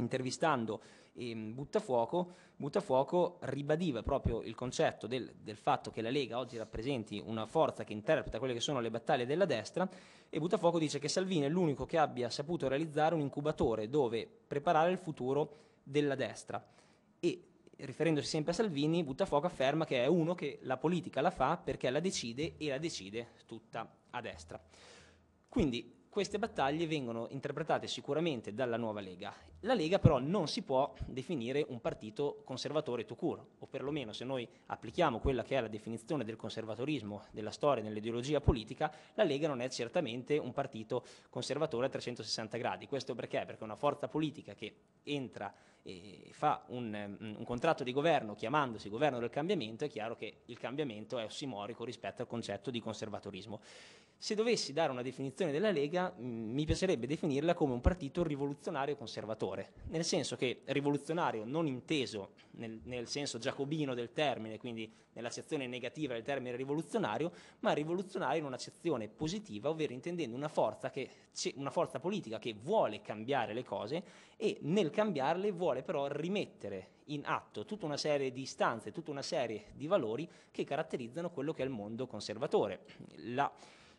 intervistando ehm, Buttafuoco, Buttafuoco ribadiva proprio il concetto del, del, fatto che la Lega oggi rappresenti una forza che interpreta quelle che sono le battaglie della destra e Buttafuoco dice che Salvini è l'unico che abbia saputo realizzare un incubatore dove preparare il futuro della destra e riferendosi sempre a Salvini, Buttafuoco afferma che è uno che la politica la fa perché la decide e la decide tutta a destra. Quindi queste battaglie vengono interpretate sicuramente dalla nuova Lega. La Lega però non si può definire un partito conservatore to cure, o perlomeno se noi applichiamo quella che è la definizione del conservatorismo della storia e nell'ideologia politica, la Lega non è certamente un partito conservatore a 360 gradi. Questo perché? Perché è una forza politica che entra eh, fa un, mm, un, contratto di governo chiamandosi governo del cambiamento, è chiaro che il cambiamento è ossimorico rispetto al concetto di conservatorismo. Se dovessi dare una definizione della Lega, mm, mi piacerebbe definirla come un partito rivoluzionario conservatore, nel senso che rivoluzionario non inteso nel, nel senso giacobino del termine, quindi nell'accezione negativa del termine rivoluzionario, ma rivoluzionario in un'accezione positiva, ovvero intendendo una forza, che, una forza politica che vuole cambiare le cose e nel cambiarle vuole però rimettere in atto tutta una serie di istanze, tutta una serie di valori che caratterizzano quello che è il mondo conservatore. La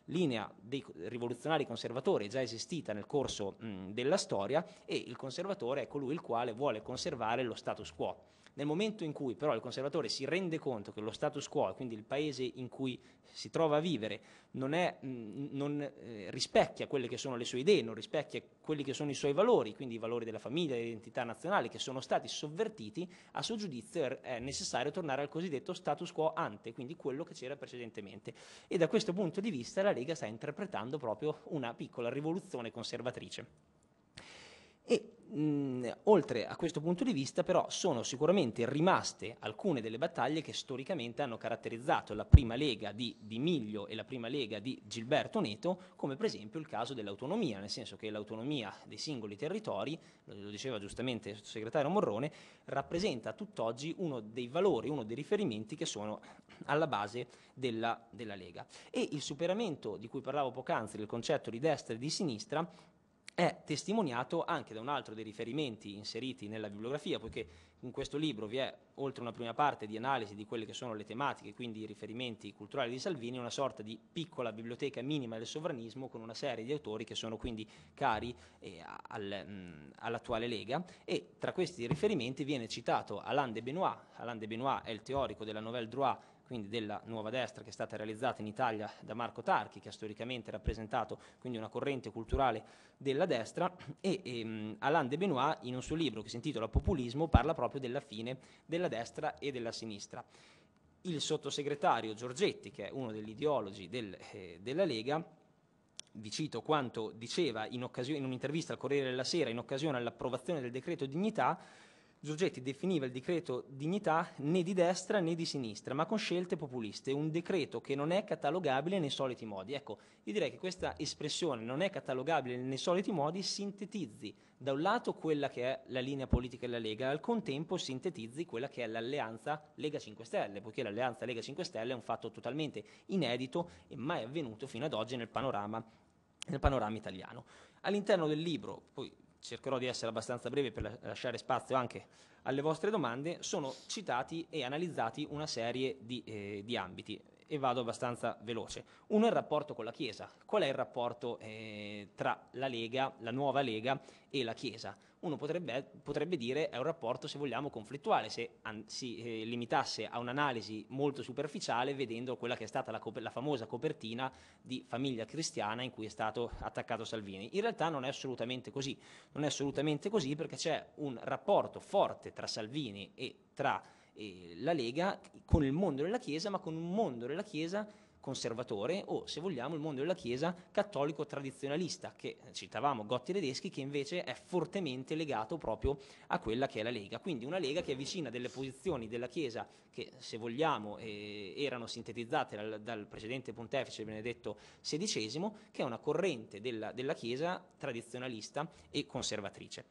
linea dei rivoluzionari conservatori è già esistita nel corso mh, della storia e il conservatore è colui il quale vuole conservare lo status quo. Nel momento in cui però il conservatore si rende conto che lo status quo, quindi il paese in cui si trova a vivere, non, è, mm, non eh, rispecchia quelle che sono le sue idee, non rispecchia quelli che sono i suoi valori, quindi i valori della famiglia, dell'identità nazionale, che sono stati sovvertiti, a suo giudizio er, è necessario tornare al cosiddetto status quo ante, quindi quello che c'era precedentemente. E da questo punto di vista la Lega sta interpretando proprio una piccola rivoluzione conservatrice. E mh, oltre a questo punto di vista però sono sicuramente rimaste alcune delle battaglie che storicamente hanno caratterizzato la prima lega di, di Miglio e la prima lega di Gilberto Neto, come per esempio il caso dell'autonomia, nel senso che l'autonomia dei singoli territori, lo diceva giustamente il sottosegretario Morrone, rappresenta tutt'oggi uno dei valori, uno dei riferimenti che sono alla base della, della Lega. E il superamento di cui parlavo poc'anzi del concetto di destra e di sinistra è testimoniato anche da un altro dei riferimenti inseriti nella bibliografia, poiché in questo libro vi è, oltre una prima parte di analisi di quelle che sono le tematiche, quindi i riferimenti culturali di Salvini, una sorta di piccola biblioteca minima del sovranismo con una serie di autori che sono quindi cari eh, al, mh, mm, all'attuale Lega e tra questi riferimenti viene citato Alain de Benoît, Alain de Benoît è il teorico della Nouvelle Droit quindi della nuova destra che è stata realizzata in Italia da Marco Tarchi, che ha storicamente rappresentato quindi una corrente culturale della destra, e ehm, Alain de Benoit in un suo libro che si intitola Populismo parla proprio della fine della destra e della sinistra il sottosegretario Giorgetti, che è uno degli ideologi del, eh, della Lega, vi cito quanto diceva in, in un'intervista al Corriere della Sera in occasione all'approvazione del decreto dignità, Giorgetti definiva il decreto dignità né di destra né di sinistra, ma con scelte populiste, un decreto che non è catalogabile nei soliti modi. Ecco, io direi che questa espressione non è catalogabile nei soliti modi sintetizzi da un lato quella che è la linea politica della Lega, al contempo sintetizzi quella che è l'alleanza Lega 5 Stelle, poiché l'alleanza Lega 5 Stelle è un fatto totalmente inedito e mai avvenuto fino ad oggi nel panorama, nel panorama italiano. All'interno del libro, poi cercherò di essere abbastanza breve per lasciare spazio anche alle vostre domande, sono citati e analizzati una serie di, eh, di ambiti e vado abbastanza veloce. Uno è il rapporto con la Chiesa. Qual è il rapporto eh, tra la Lega, la nuova Lega e la Chiesa? uno potrebbe, potrebbe, dire è un rapporto, se vogliamo, conflittuale, se an- si eh, limitasse a un'analisi molto superficiale vedendo quella che è stata la, cop- la, famosa copertina di Famiglia Cristiana in cui è stato attaccato Salvini. In realtà non è assolutamente così, non è assolutamente così perché c'è un rapporto forte tra Salvini e tra eh, la Lega, con il mondo della Chiesa, ma con un mondo della Chiesa conservatore o, se vogliamo, il mondo della Chiesa cattolico tradizionalista, che eh, citavamo Gotti tedeschi, che invece è fortemente legato proprio a quella che è la Lega. Quindi una Lega che avvicina delle posizioni della Chiesa che, se vogliamo, eh, erano sintetizzate dal, dal, precedente pontefice Benedetto XVI, che è una corrente della, della Chiesa tradizionalista e conservatrice.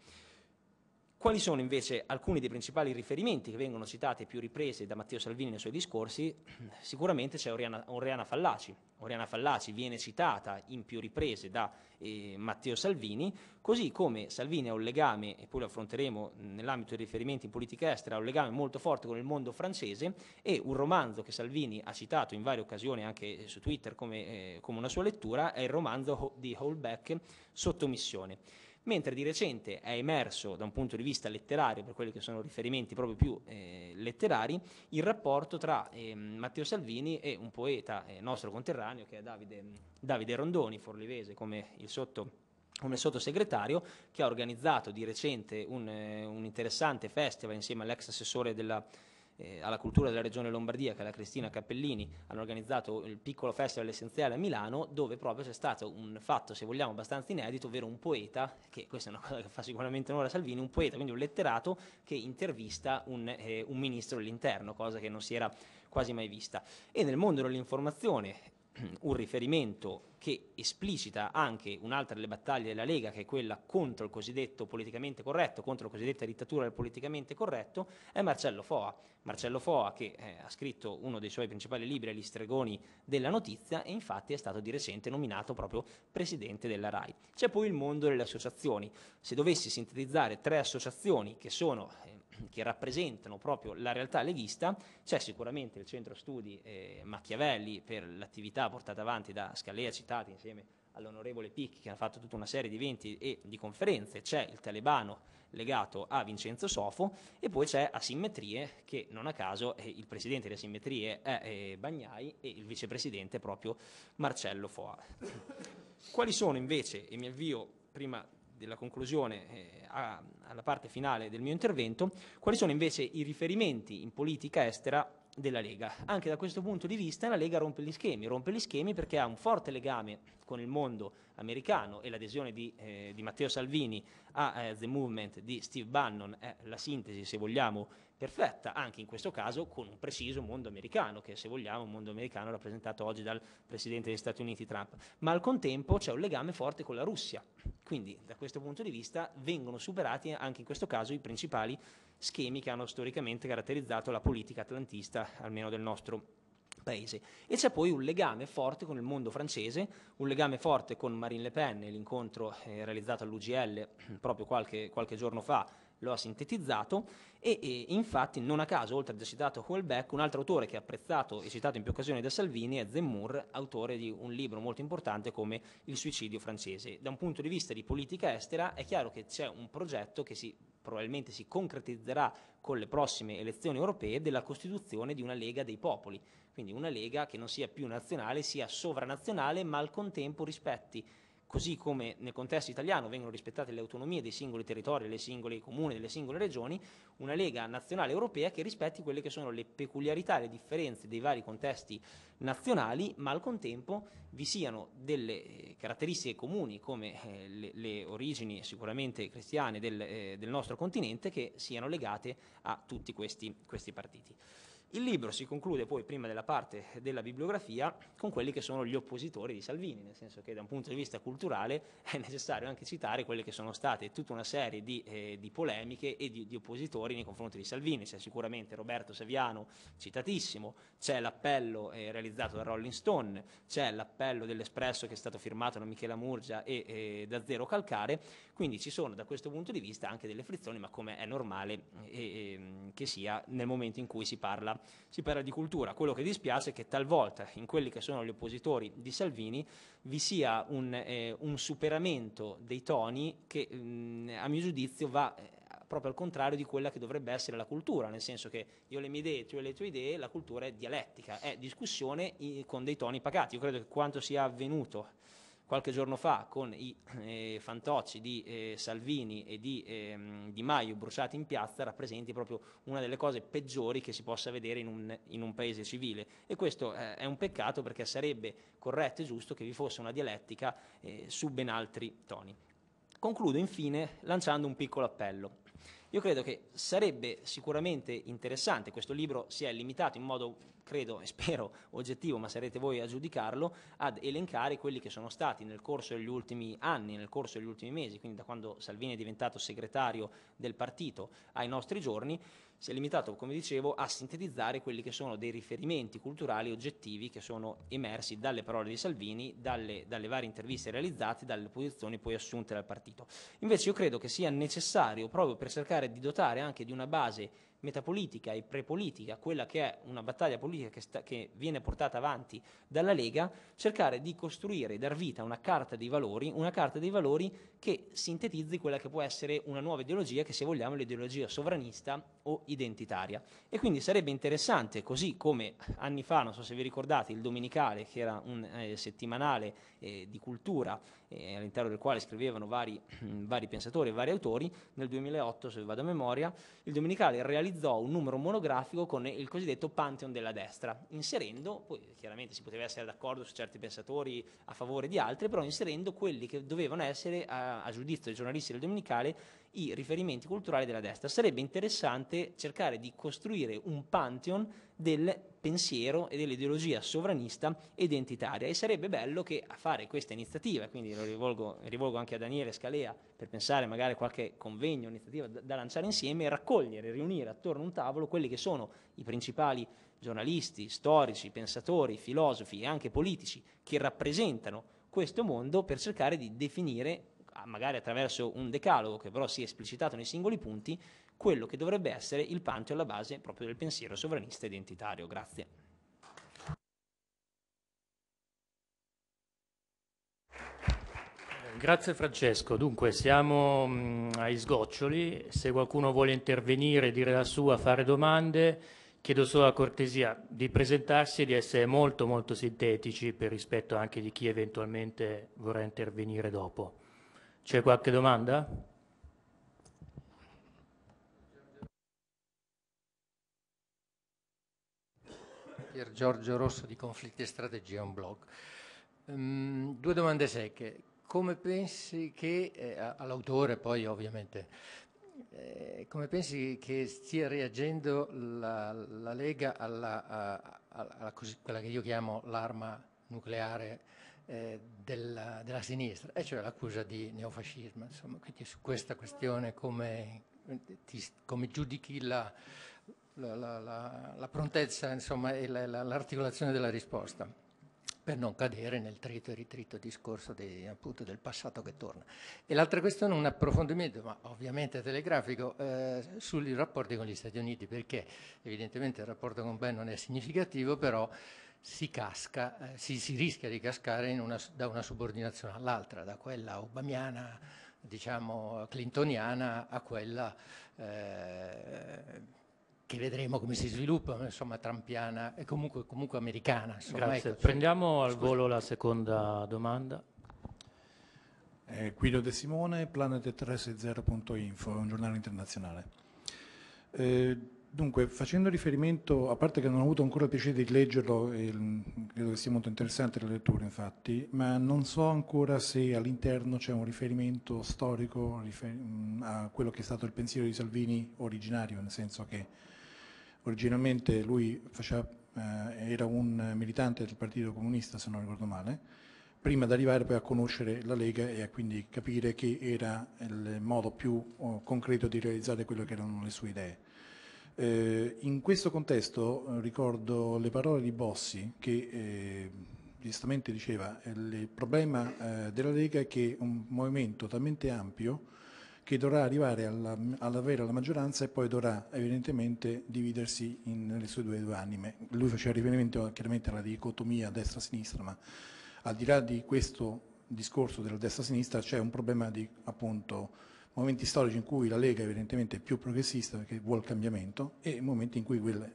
Quali sono invece alcuni dei principali riferimenti che vengono citati più riprese da Matteo Salvini nei suoi discorsi? Sicuramente c'è Oriana, Oriana Fallaci. Oriana Fallaci viene citata in più riprese da eh, Matteo Salvini, così come Salvini ha un legame, e poi lo affronteremo nell'ambito dei riferimenti in politica estera, ha un legame molto forte con il mondo francese e un romanzo che Salvini ha citato in varie occasioni anche su Twitter come, eh, come una sua lettura è il romanzo di Holbeck, Sottomissione mentre di recente è emerso da un punto di vista letterario, per quelli che sono riferimenti proprio più eh, letterari, il rapporto tra eh, Matteo Salvini e un poeta eh, nostro conterraneo che è Davide, Davide Rondoni, forlivese come il sotto come sottosegretario che ha organizzato di recente un, eh, un interessante festival insieme all'ex assessore della, eh, alla cultura della regione Lombardia, che è la Cristina Cappellini, hanno organizzato il piccolo festival essenziale a Milano, dove proprio c'è stato un fatto, se vogliamo, abbastanza inedito, ovvero un poeta, che questa è una cosa che fa sicuramente onore a Salvini, un poeta, quindi un letterato, che intervista un, eh, un ministro dell'interno, cosa che non si era quasi mai vista. E nel mondo dell'informazione un riferimento che esplicita anche un'altra delle battaglie della Lega, che è quella contro il cosiddetto politicamente corretto, contro la cosiddetta dittatura del politicamente corretto, è Marcello Foa. Marcello Foa che eh, ha scritto uno dei suoi principali libri, Gli stregoni della notizia, e infatti è stato di recente nominato proprio presidente della RAI. C'è poi il mondo delle associazioni. Se dovessi sintetizzare tre associazioni che sono... Eh, che rappresentano proprio la realtà leghista, c'è sicuramente il centro studi eh, Machiavelli per l'attività portata avanti da Scalea, citati insieme all'onorevole Picchi che ha fatto tutta una serie di eventi e di conferenze, c'è il talebano legato a Vincenzo Sofo e poi c'è Asimmetrie che non a caso eh, il presidente di Asimmetrie è eh, Bagnai e il vicepresidente è proprio Marcello Foa. Quali sono invece, e mi avvio prima della conclusione eh, a, alla parte finale del mio intervento, quali sono invece i riferimenti in politica estera della Lega. Anche da questo punto di vista la Lega rompe gli schemi, rompe gli schemi perché ha un forte legame con il mondo americano e l'adesione di, eh, di Matteo Salvini a eh, The Movement di Steve Bannon è la sintesi, se vogliamo, perfetta, anche in questo caso con un preciso mondo americano, che se vogliamo un mondo americano rappresentato oggi dal Presidente degli Stati Uniti Trump, ma al contempo c'è un legame forte con la Russia. Quindi da questo punto di vista vengono superati anche in questo caso i principali schemi che hanno storicamente caratterizzato la politica atlantista, almeno del nostro paese. E c'è poi un legame forte con il mondo francese, un legame forte con Marine Le Pen, l'incontro eh, realizzato all'UGL proprio qualche, qualche giorno fa lo ha sintetizzato e, e, infatti non a caso, oltre a già citato Houellebecq, un altro autore che è apprezzato e citato in più occasioni da Salvini è Zemmour, autore di un libro molto importante come Il suicidio francese. Da un punto di vista di politica estera è chiaro che c'è un progetto che si, probabilmente si concretizzerà con le prossime elezioni europee della costituzione di una Lega dei popoli, quindi una Lega che non sia più nazionale, sia sovranazionale, ma al contempo rispetti così come nel contesto italiano vengono rispettate le autonomie dei singoli territori, dei singoli comuni, delle singole regioni, una Lega nazionale europea che rispetti quelle che sono le peculiarità, le differenze dei vari contesti nazionali, ma al contempo vi siano delle eh, caratteristiche comuni come eh, le, le, origini sicuramente cristiane del, eh, del, nostro continente che siano legate a tutti questi, questi partiti. Il libro si conclude poi, prima della parte della bibliografia, con quelli che sono gli oppositori di Salvini, nel senso che da un punto di vista culturale è necessario anche citare quelle che sono state tutta una serie di, eh, di polemiche e di, di, oppositori nei confronti di Salvini. C'è sicuramente Roberto Saviano, citatissimo, c'è l'appello eh, realizzato da Rolling Stone, c'è l'appello dell'Espresso che è stato firmato da Michela Murgia e eh, da Zero Calcare, quindi ci sono da questo punto di vista anche delle frizioni, ma come è normale eh, ehm, che sia nel momento in cui si parla si parla di cultura. Quello che dispiace è che talvolta in quelli che sono gli oppositori di Salvini vi sia un, eh, un superamento dei toni che mh, mm, a mio giudizio va eh, proprio al contrario di quella che dovrebbe essere la cultura, nel senso che io ho le mie idee, tu hai le tue idee, la cultura è dialettica, è discussione con dei toni pacati. Io credo che quanto sia avvenuto qualche giorno fa con i eh, fantocci di eh, Salvini e di, ehm, di, Maio bruciati in piazza rappresenti proprio una delle cose peggiori che si possa vedere in un, in un paese civile e questo eh, è un peccato perché sarebbe corretto e giusto che vi fosse una dialettica eh, su ben altri toni. Concludo infine lanciando un piccolo appello. Io credo che sarebbe sicuramente interessante, questo libro si è limitato in modo, credo e spero, oggettivo, ma sarete voi a giudicarlo, ad elencare quelli che sono stati nel corso degli ultimi anni, nel corso degli ultimi mesi, quindi da quando Salvini è diventato segretario del partito ai nostri giorni, si è limitato, come dicevo, a sintetizzare quelli che sono dei riferimenti culturali oggettivi che sono emersi dalle parole di Salvini, dalle, dalle varie interviste realizzate, dalle posizioni poi assunte dal partito. Invece io credo che sia necessario, proprio per cercare di dotare anche di una base metapolitica e prepolitica, quella che è una battaglia politica che, sta, che viene portata avanti dalla Lega, cercare di costruire e dar vita a una carta dei valori, una carta dei valori che sintetizzi quella che può essere una nuova ideologia, che se vogliamo è l'ideologia sovranista o identitaria. E quindi sarebbe interessante, così come anni fa, non so se vi ricordate, il Domenicale, che era un eh, settimanale eh, di cultura, eh, all'interno del quale scrivevano vari, vari pensatori e vari autori, nel 2008, se vado a memoria, il Dominicale realizzò un numero monografico con il cosiddetto Pantheon della destra, inserendo, poi chiaramente si poteva essere d'accordo su certi pensatori a favore di altri, però inserendo quelli che dovevano essere, a, a giudizio dei giornalisti del Dominicale, i riferimenti culturali della destra. Sarebbe interessante cercare di costruire un pantheon del pensiero e dell'ideologia sovranista ed identitaria e sarebbe bello che a fare questa iniziativa, quindi lo rivolgo, rivolgo anche a Daniele Scalea per pensare magari a qualche convegno, iniziativa da, da lanciare insieme, raccogliere, riunire attorno a un tavolo quelli che sono i principali giornalisti, storici, pensatori, filosofi e anche politici che rappresentano questo mondo per cercare di definire magari attraverso un decalogo che però sia esplicitato nei singoli punti, quello che dovrebbe essere il panto alla base proprio del pensiero sovranista identitario. Grazie. Grazie Francesco. Dunque siamo mh, mm, agli sgoccioli, se qualcuno vuole intervenire, dire la sua, fare domande, chiedo solo la cortesia di presentarsi e di essere molto molto sintetici per rispetto anche di chi eventualmente vorrà intervenire dopo. C'è qualche domanda? Pier Giorgio Rosso di Conflitti e Strategia, un blog. Um, due domande secche. Come pensi che, eh, all'autore poi ovviamente, eh, come pensi che stia reagendo la, la Lega alla, a, a, a quella che io chiamo l'arma nucleare eh, della, della, sinistra, e cioè l'accusa di neofascismo. Insomma. Quindi su questa questione come, ti, come giudichi la, la, la, la prontezza insomma, e l'articolazione della risposta, per non cadere nel trito e ritrito discorso dei, appunto, del passato che torna. E l'altra questione, un approfondimento, ma ovviamente telegrafico, eh, sui rapporti con gli Stati Uniti, perché evidentemente il rapporto con Biden non è significativo, però si, casca, eh, si, si rischia di cascare una, da una subordinazione all'altra, da quella obamiana, diciamo, clintoniana a quella eh, che vedremo come si sviluppa, insomma, trampiana e comunque, comunque americana. Insomma, ecco. Prendiamo al Scusa. volo la seconda domanda. Eh, Guido De Simone, planet360.info, un giornale internazionale. Eh, Dunque, facendo riferimento, a parte che non ho avuto ancora il piacere di leggerlo, e mm, credo che sia molto interessante la lettura infatti, ma non so ancora se all'interno c'è un riferimento storico mm, a quello che è stato il pensiero di Salvini originario, nel senso che originalmente lui faceva, eh, era un militante del Partito Comunista, se non ricordo male, prima di arrivare poi a conoscere la Lega e a quindi capire che era il modo più oh, concreto di realizzare quello che erano le sue idee. Eh, in questo contesto eh, ricordo le parole di Bossi che eh, giustamente diceva eh, il problema eh, della Lega è che un movimento talmente ampio che dovrà arrivare alla, alla la maggioranza e poi dovrà evidentemente dividersi in, nelle sue due, due anime. Lui faceva riferimento chiaramente alla dicotomia destra-sinistra, ma al di là di questo discorso della destra-sinistra c'è un problema di appunto momenti storici in cui la Lega evidentemente è più progressista perché vuole cambiamento e momenti in cui quel, eh,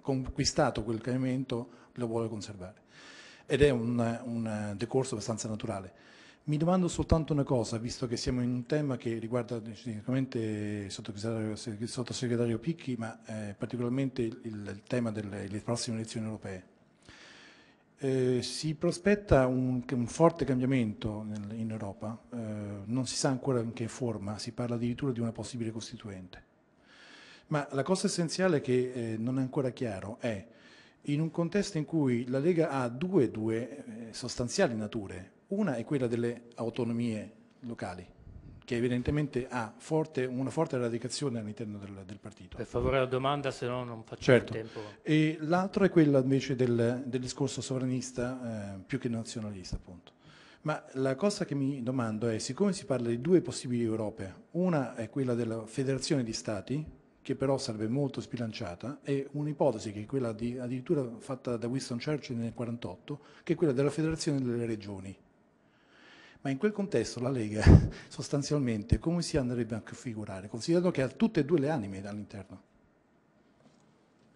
conquistato quel cambiamento lo vuole conservare. Ed è un, un decorso abbastanza naturale. Mi domando soltanto una cosa, visto che siamo in un tema che riguarda eh, sicuramente il sottosegretario, sottosegretario Picchi, ma eh, particolarmente il, il tema delle prossime elezioni europee. Eh, si prospetta un, un forte cambiamento nel, in Europa, eh, non si sa ancora in che forma, si parla addirittura di una possibile costituente. Ma la cosa essenziale che eh, non è ancora chiaro è, in un contesto in cui la Lega ha due, due eh, sostanziali nature, una è quella delle autonomie locali, che evidentemente ha forte, una forte radicazione all'interno del, del, partito. Per favore la domanda, se no non facciamo certo. tempo. E l'altro è quello invece del, del discorso sovranista eh, più che nazionalista, appunto. Ma la cosa che mi domando è, siccome si parla di due possibili Europe, una è quella della federazione di stati, che però sarebbe molto sbilanciata, e un'ipotesi che è quella di, addirittura fatta da Winston Churchill nel 1948, che è quella della federazione delle regioni, ma in quel contesto la Lega sostanzialmente come si andrebbe a configurare, considerato che ha tutte e due le anime all'interno?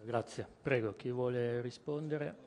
Grazie. Prego, chi vuole rispondere?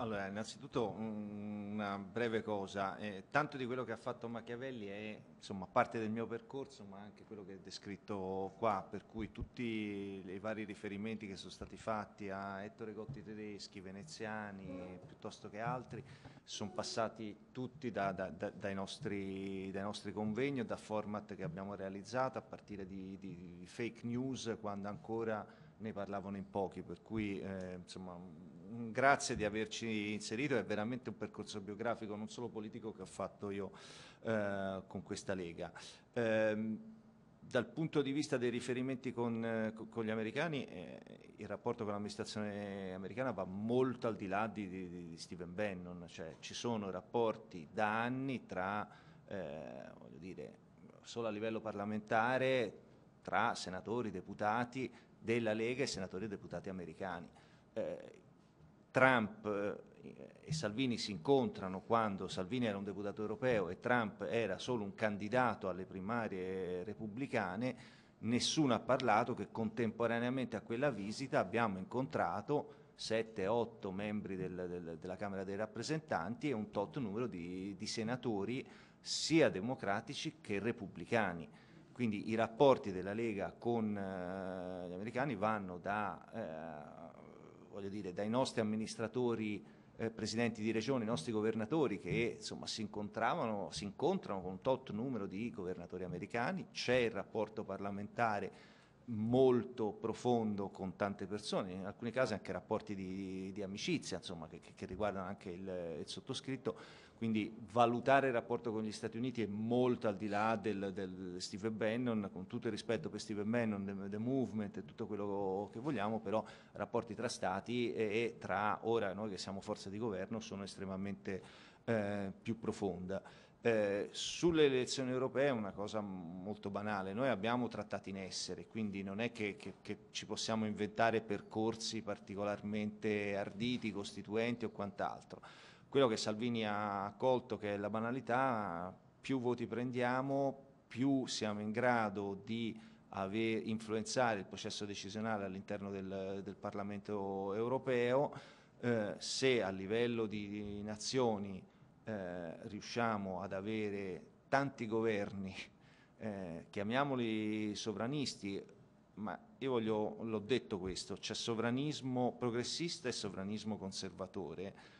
Allora, innanzitutto una breve cosa, eh, tanto di quello che ha fatto Machiavelli è insomma, parte del mio percorso, ma anche quello che è descritto qua, per cui tutti i vari riferimenti che sono stati fatti a Ettore Gotti tedeschi, veneziani, piuttosto che altri, sono passati tutti da, da, da, dai, nostri, dai, nostri, convegni, da format che abbiamo realizzato a partire di, di fake news quando ancora ne parlavano in pochi, per cui eh, insomma grazie di averci inserito, è veramente un percorso biografico non solo politico che ho fatto io eh, con questa Lega. Eh, dal punto di vista dei riferimenti con, con gli americani, eh, il rapporto con l'amministrazione americana va molto al di là di, di, di Stephen Bannon, cioè ci sono rapporti da anni tra, eh, voglio dire, solo a livello parlamentare, tra senatori, deputati della Lega e senatori e deputati americani. Eh, Trump eh, e Salvini si incontrano quando Salvini era un deputato europeo e Trump era solo un candidato alle primarie repubblicane, nessuno ha parlato che contemporaneamente a quella visita abbiamo incontrato 7-8 membri del, del, della Camera dei rappresentanti e un tot numero di, di senatori sia democratici che repubblicani quindi i rapporti della Lega con eh, gli americani vanno da eh, voglio dire, dai nostri amministratori eh, presidenti di regione, i nostri governatori che insomma, si, incontravano, si incontrano con un tot numero di governatori americani, c'è il rapporto parlamentare molto profondo con tante persone, in alcuni casi anche rapporti di, di amicizia insomma, che, che, riguardano anche il, il sottoscritto quindi valutare il rapporto con gli Stati Uniti è molto al di là del, del Steve Bannon, con tutto il rispetto per Steve Bannon, the, the Movement e tutto quello che vogliamo, però rapporti tra Stati e, e tra ora noi che siamo forza di governo sono estremamente eh, più profonda. Eh, sulle elezioni europee è una cosa molto banale, noi abbiamo trattati in essere, quindi non è che, che, che ci possiamo inventare percorsi particolarmente arditi, costituenti o quant'altro. Quello che Salvini ha accolto, che è la banalità, più voti prendiamo, più siamo in grado di aver, influenzare il processo decisionale all'interno del, del Parlamento europeo, eh, se a livello di nazioni eh, riusciamo ad avere tanti governi, eh, chiamiamoli sovranisti, ma io voglio, l'ho detto questo, c'è sovranismo progressista e sovranismo conservatore,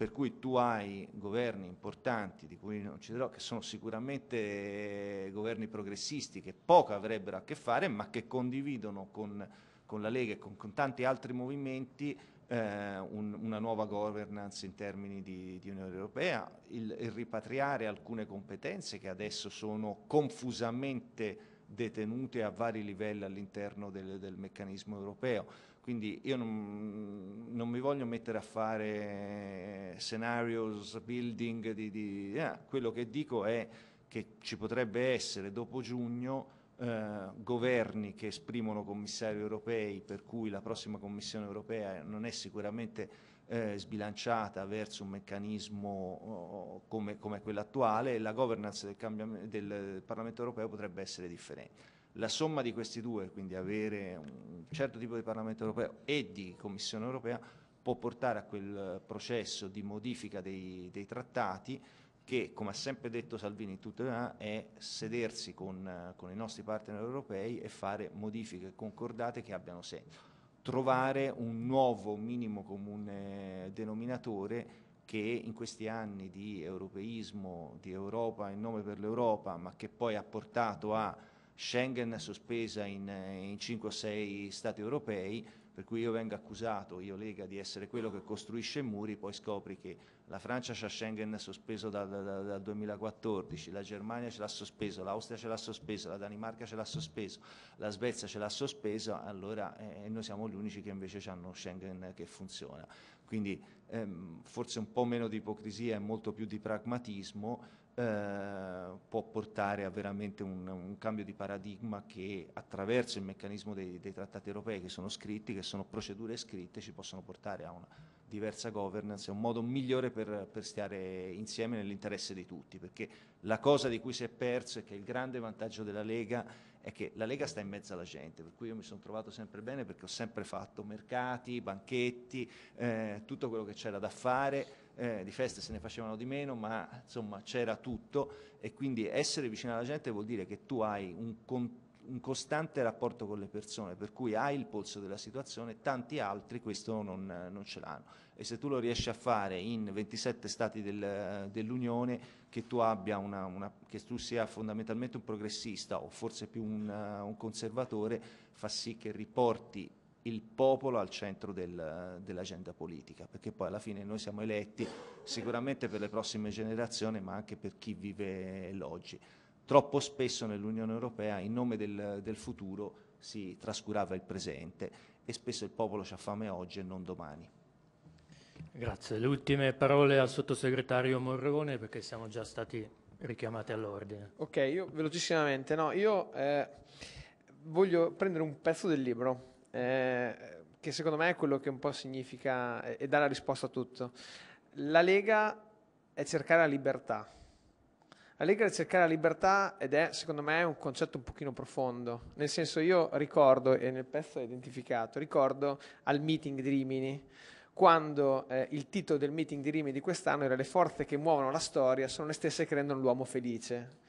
per cui tu hai governi importanti, di cui non ci dirò, che sono sicuramente eh, governi progressisti, che poco avrebbero a che fare, ma che condividono con, con la Lega e con, con tanti altri movimenti eh, un, una nuova governance in termini di, di Unione Europea, il, il, ripatriare alcune competenze che adesso sono confusamente detenute a vari livelli all'interno del, del meccanismo europeo quindi io non, non mi voglio mettere a fare scenarios, building, di, di, eh, quello che dico è che ci potrebbe essere dopo giugno eh, governi che esprimono commissari europei per cui la prossima Commissione europea non è sicuramente eh, sbilanciata verso un meccanismo oh, oh come, come quello attuale e la governance del, del Parlamento europeo potrebbe essere differente. La somma di questi due, quindi avere un certo tipo di Parlamento europeo e di Commissione europea, può portare a quel processo di modifica dei, dei trattati che, come ha sempre detto Salvini in tutto l'anno, è sedersi con, con i nostri partner europei e fare modifiche concordate che abbiano senso. Trovare un nuovo minimo comune denominatore che in questi anni di europeismo, di Europa in nome per l'Europa, ma che poi ha portato a Schengen sospesa in, eh, in 5 o 6 Stati europei, per cui io vengo accusato, io Lega, di essere quello che costruisce muri, poi scopri che la Francia ha Schengen sospeso dal, dal, dal 2014, la Germania ce l'ha sospeso, l'Austria ce l'ha sospeso, la Danimarca ce l'ha sospeso, la Svezia ce l'ha sospeso, allora eh, noi siamo gli unici che invece hanno Schengen che funziona. Quindi ehm, forse un po' meno di ipocrisia e molto più di pragmatismo eh, può portare a veramente un, un, cambio di paradigma che attraverso il meccanismo dei, dei, trattati europei che sono scritti, che sono procedure scritte, ci possono portare a una diversa governance, un modo migliore per, per stare insieme nell'interesse di tutti, perché la cosa di cui si è perso è che il grande vantaggio della Lega è che la Lega sta in mezzo alla gente, per cui io mi sono trovato sempre bene perché ho sempre fatto mercati, banchetti, eh, tutto quello che c'era da fare eh, di feste se ne facevano di meno, ma insomma c'era tutto e quindi essere vicino alla gente vuol dire che tu hai un, con, un costante rapporto con le persone, per cui hai il polso della situazione, tanti altri questo non, non ce l'hanno. E se tu lo riesci a fare in 27 stati del, dell'Unione, che tu, una, una, che tu, sia fondamentalmente un progressista o forse più un, un conservatore, fa sì che riporti il popolo al centro del, dell'agenda politica, perché poi alla fine noi siamo eletti sicuramente per le prossime generazioni, ma anche per chi vive l'oggi. Troppo spesso nell'Unione Europea, in nome del, del futuro, si trascurava il presente e spesso il popolo ha fame oggi e non domani. Grazie. Le ultime parole al sottosegretario Morrone perché siamo già stati richiamati all'ordine. Ok, io velocissimamente, no, io eh, voglio prendere un pezzo del libro eh, che secondo me è quello che un po' significa e dà la risposta a tutto. La Lega è cercare la libertà. La Lega è cercare la libertà ed è, secondo me, un concetto un pochino profondo. Nel senso, io ricordo, e nel pezzo è identificato, ricordo al meeting di Rimini, quando eh, il titolo del meeting di Rimini di quest'anno era Le forze che muovono la storia sono le stesse che rendono l'uomo felice.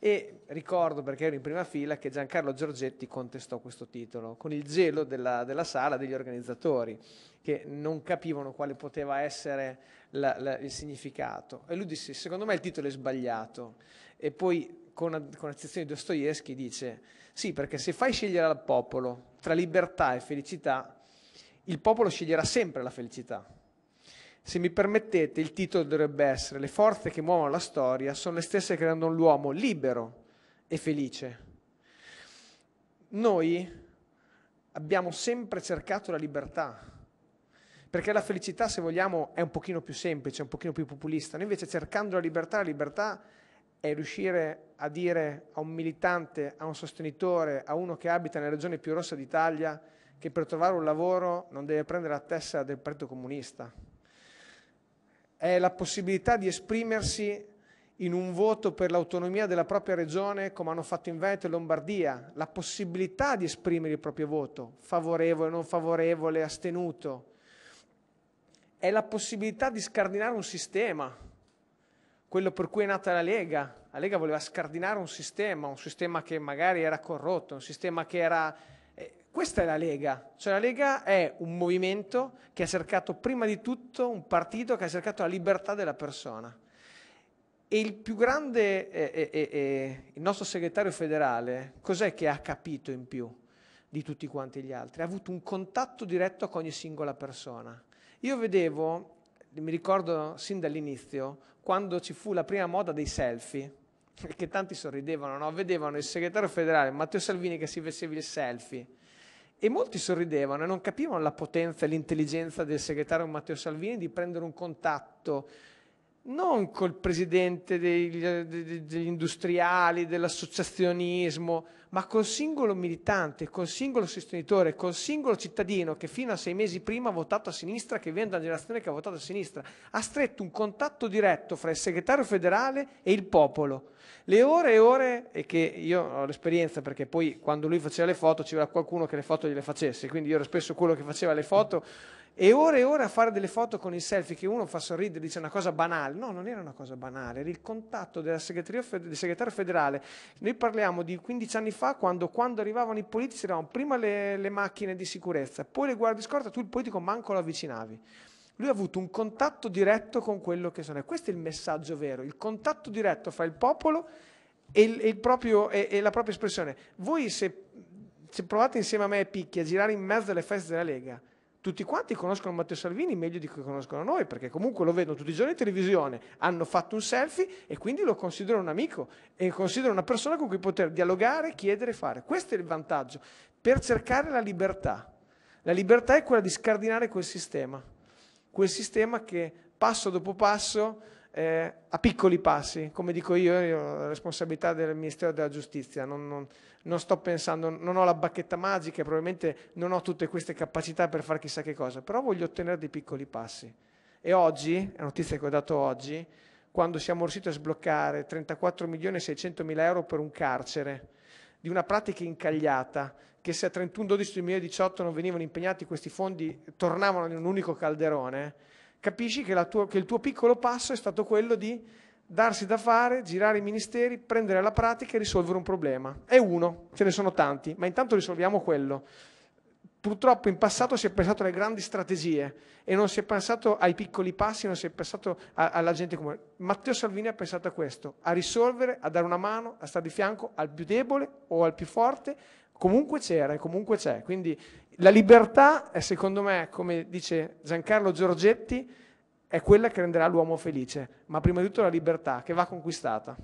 E ricordo, perché ero in prima fila, che Giancarlo Giorgetti contestò questo titolo con il gelo della, della sala degli organizzatori che non capivano quale poteva essere la, la, il significato. E lui disse: Secondo me il titolo è sbagliato. E poi, con, con la di Dostoevsky, dice: Sì, perché se fai scegliere al popolo tra libertà e felicità, il popolo sceglierà sempre la felicità se mi permettete, il titolo dovrebbe essere Le forze che muovono la storia sono le stesse che rendono l'uomo libero e felice. Noi abbiamo sempre cercato la libertà, perché la felicità, se vogliamo, è un pochino più semplice, un pochino più populista. Noi invece cercando la libertà, la libertà è riuscire a dire a un militante, a un sostenitore, a uno che abita nella regione più rossa d'Italia, che per trovare un lavoro non deve prendere la tessera del partito comunista è la possibilità di esprimersi in un voto per l'autonomia della propria regione, come hanno fatto in Veneto e Lombardia, la possibilità di esprimere il proprio voto, favorevole, non favorevole, astenuto, è la possibilità di scardinare un sistema, quello per cui è nata la Lega. La Lega voleva scardinare un sistema, un sistema che magari era corrotto, un sistema che era questa è la Lega, cioè la Lega è un movimento che ha cercato prima di tutto un partito che ha cercato la libertà della persona. E il più grande, eh, eh, eh, il nostro segretario federale, cos'è che ha capito in più di tutti quanti gli altri? Ha avuto un contatto diretto con ogni singola persona. Io vedevo, mi ricordo sin dall'inizio, quando ci fu la prima moda dei selfie, che tanti sorridevano, no? vedevano il segretario federale Matteo Salvini che si vestiva il selfie e molti sorridevano e non capivano la potenza e l'intelligenza del segretario Matteo Salvini di prendere un contatto non col presidente degli, degli industriali, dell'associazionismo, ma col singolo militante, col singolo sostenitore, col singolo cittadino che fino a sei mesi prima ha votato a sinistra, che viene dalla generazione che ha votato a sinistra, ha stretto un contatto diretto fra il segretario federale e il popolo. Le ore e ore, e che io ho l'esperienza perché poi quando lui faceva le foto c'era qualcuno che le foto gliele facesse, quindi io ero spesso quello che faceva le foto e ore e ore a fare delle foto con i selfie che uno fa sorridere, dice una cosa banale. No, non era una cosa banale, era il contatto del segretario federale. Noi parliamo di 15 anni fa, quando, quando arrivavano i politici, erano prima le, le, macchine di sicurezza, poi le guardie scorta, tu il politico manco lo avvicinavi. Lui ha avuto un contatto diretto con quello che sono. E questo è il messaggio vero, il contatto diretto fra il popolo e, il, e, il proprio, e, e la propria espressione. Voi se, se provate insieme a me e Picchi a girare in mezzo alle feste della Lega, tutti quanti conoscono Matteo Salvini meglio di che conoscono noi, perché comunque lo vedono tutti i giorni in televisione, hanno fatto un selfie e quindi lo considerano un amico e considerano una persona con cui poter dialogare, chiedere, e fare. Questo è il vantaggio, per cercare la libertà. La libertà è quella di scardinare quel sistema, quel sistema che passo dopo passo eh, a piccoli passi, come dico io, io ho la responsabilità del Ministero della Giustizia, non, non, non, sto pensando, non ho la bacchetta magica, probabilmente non ho tutte queste capacità per fare chissà che cosa, però voglio ottenere dei piccoli passi. E oggi, la notizia che ho dato oggi, quando siamo riusciti a sbloccare 34 milioni e 600 mila euro per un carcere, di una pratica incagliata, che se a 31-12-2018 non venivano impegnati questi fondi tornavano in un unico calderone, capisci che, tua, che il tuo piccolo passo è stato quello di darsi da fare, girare i ministeri, prendere la pratica e risolvere un problema. È uno, ce ne sono tanti, ma intanto risolviamo quello. Purtroppo in passato si è pensato alle grandi strategie e non si è pensato ai piccoli passi, non si è pensato a, alla gente comune. Matteo Salvini ha pensato a questo, a risolvere, a dare una mano, a stare di fianco al più debole o al più forte, comunque c'era e comunque c'è. Quindi la libertà è secondo me, come dice Giancarlo Giorgetti, è quella che renderà l'uomo felice, ma prima di tutto la libertà che va conquistata.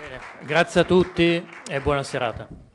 Bene, grazie a tutti e buona serata.